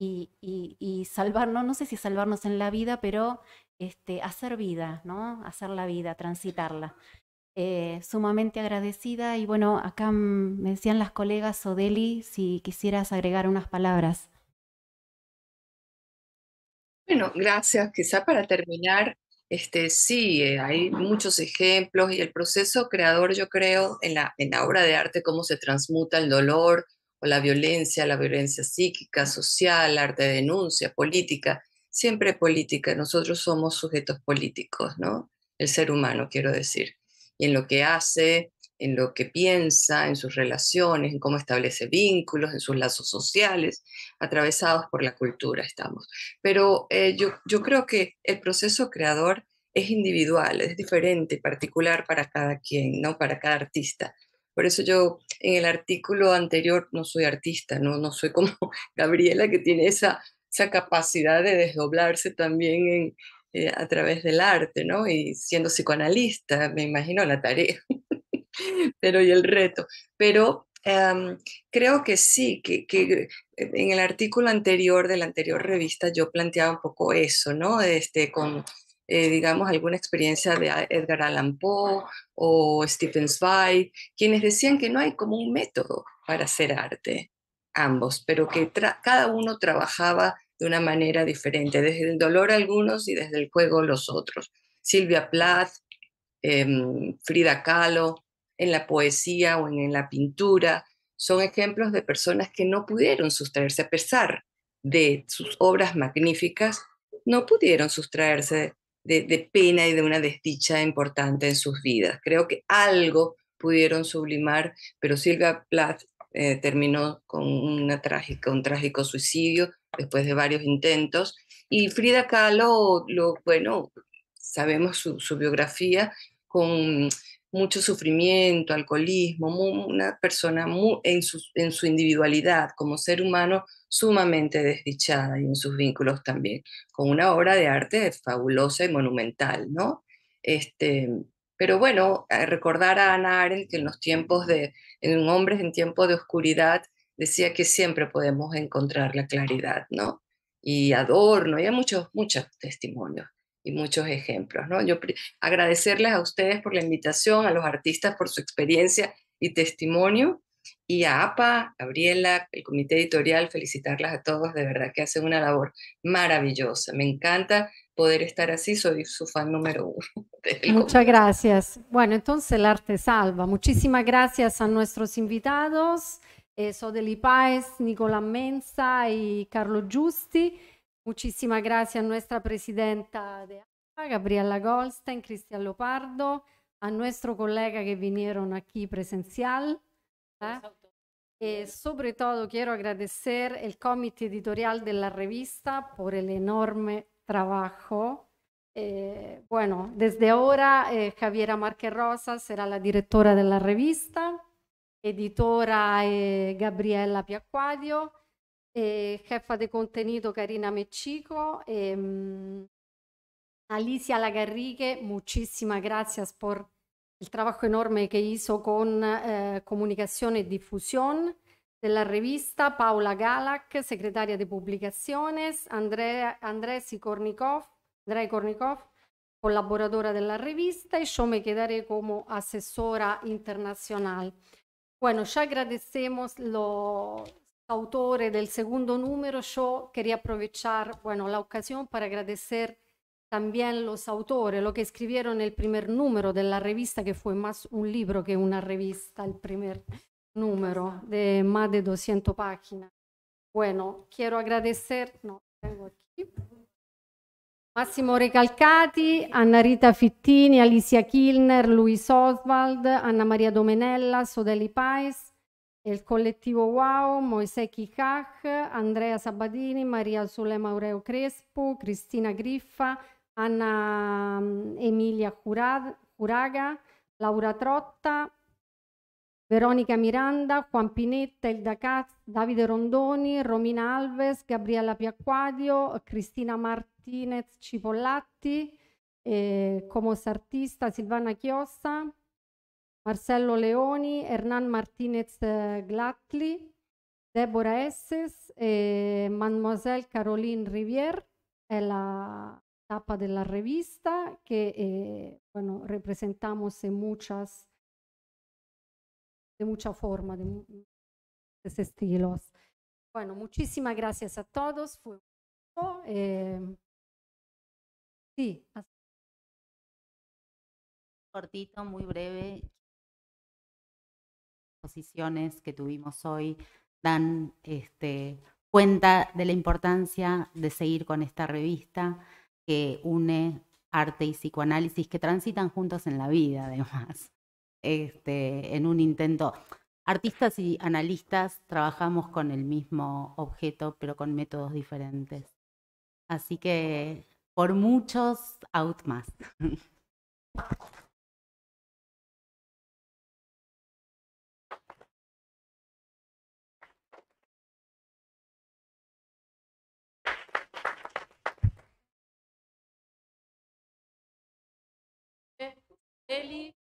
y, y, y, salvarnos, no sé si salvarnos en la vida, pero este, hacer vida, ¿no? hacer la vida, transitarla. Eh, sumamente agradecida y bueno, acá mm, me decían las colegas Odeli si quisieras agregar unas palabras. Bueno, gracias. Quizá para terminar, este, sí, eh, hay muchos ejemplos y el proceso creador, yo creo, en la, en la obra de arte, cómo se transmuta el dolor o la violencia, la violencia psíquica, social, arte de denuncia, política, siempre política. Nosotros somos sujetos políticos, ¿no? El ser humano, quiero decir. Y en lo que hace, en lo que piensa, en sus relaciones, en cómo establece vínculos, en sus lazos sociales, atravesados por la cultura estamos. Pero eh, yo, yo creo que el proceso creador es individual, es diferente, particular para cada quien, ¿no? Para cada artista. Por eso yo en el artículo anterior no soy artista, no, no soy como Gabriela que tiene esa, esa capacidad de desdoblarse también eh, a través del arte, ¿no? Y siendo psicoanalista, me imagino la tarea. pero y el reto. Pero creo que sí, que, que, eh, en el artículo anterior de la anterior revista yo planteaba un poco eso, ¿no? Este, con, eh, digamos, alguna experiencia de Edgar Allan Poe o Stephen Zweig, quienes decían que no hay como un método para hacer arte, ambos, pero que cada uno trabajaba de una manera diferente, desde el dolor algunos y desde el juego los otros. Silvia Plath, em, Frida Kahlo, en la poesía o en, la pintura, son ejemplos de personas que no pudieron sustraerse a pesar de sus obras magníficas, no pudieron sustraerse de, pena y de una desdicha importante en sus vidas. Creo que algo pudieron sublimar, pero Silvia Plath eh, terminó con una trágica, un trágico suicidio después de varios intentos. Y Frida Kahlo, lo, bueno, sabemos su, su biografía con mucho sufrimiento, alcoholismo, una persona en, su, en su individualidad como ser humano sumamente desdichada y en sus vínculos también, con una obra de arte fabulosa y monumental, ¿no? Este, pero bueno, recordar a Ana Arendt que en los tiempos de, en hombres en tiempos de oscuridad, decía que siempre podemos encontrar la claridad, ¿no? Y Adorno, y hay muchos, muchos testimonios y muchos ejemplos. ¿no? Yo agradecerles a ustedes por la invitación, a los artistas por su experiencia y testimonio, y a APA, Gabriela, el comité editorial, felicitarlas a todos, de verdad que hacen una labor maravillosa. Me encanta poder estar así, soy su fan número uno. Muchas gracias. Bueno, entonces el arte salva. Muchísimas gracias a nuestros invitados, eh, Sodeli Páez, Nicolás Mensa y Carlos Giusti. Muchísimas gracias a nuestra presidenta de APA, Gabriela Goldstein, Cristian Lopardo, a nuestro colega que vinieron aquí presencial. ¿ah? ¿eh? Y sobre todo quiero agradecer el comité editorial de la revista por el enorme trabajo. Eh, bueno, desde ahora eh, Javiera Marque Rosa será la directora de la revista, editora eh, Gabriela Piacquadio eh, jefa di contenuto Karina Meccico, ehm, Alicia Lagarrigue, muchísimas gracias por el trabajo enorme che hizo con eh, comunicación y difusión della rivista, Paola Galac, segretaria di pubblicazione, Andrea, Kornikov, Andrei Kornikov, collaboradora della rivista e io me quedaré come asesora internazionale. Bueno, ya agradecemos lo, autores del segundo número, yo quería aprovechar, bueno, la ocasión para agradecer también los autores, lo que escribieron el primer número de la revista, que fue más un libro que una revista, el primer número de más de 200 páginas. Bueno, quiero agradecer, no, tengo aquí. Massimo Recalcati, Anna Rita Fittini, Alicia Kilner, Luis Oswald, Anna Maria Domenella, Sodeli Pais, il collettivo Wow, Moise Kikach, Andrea Sabadini, Maria Sole Maureo Crespo, Cristina Griffa, Anna mm, Emilia Curaga, Laura Trotta, Veronica Miranda, Juan Pinetta, Ilda Caz, Davide Rondoni, Romina Alves, Gabriella Piacquadio, Cristina Martinez Cipollatti, eh, Comos Artista, Silvana Chiossa, Marcelo Leoni, Hernán Martínez eh, Glatli, Débora Esses eh, Mademoiselle Caroline Rivière, es la tapa de la revista que, eh, bueno, representamos en muchas, de mucha forma, de muchos estilos. Bueno, muchísimas gracias a todos. Fue sí. Cortito, muy breve. Posiciones que tuvimos hoy dan este, cuenta de la importancia de seguir con esta revista que une arte y psicoanálisis, que transitan juntos en la vida además, este, en un intento. Artistas y analistas trabajamos con el mismo objeto, pero con métodos diferentes. Así que por muchos, out más. ele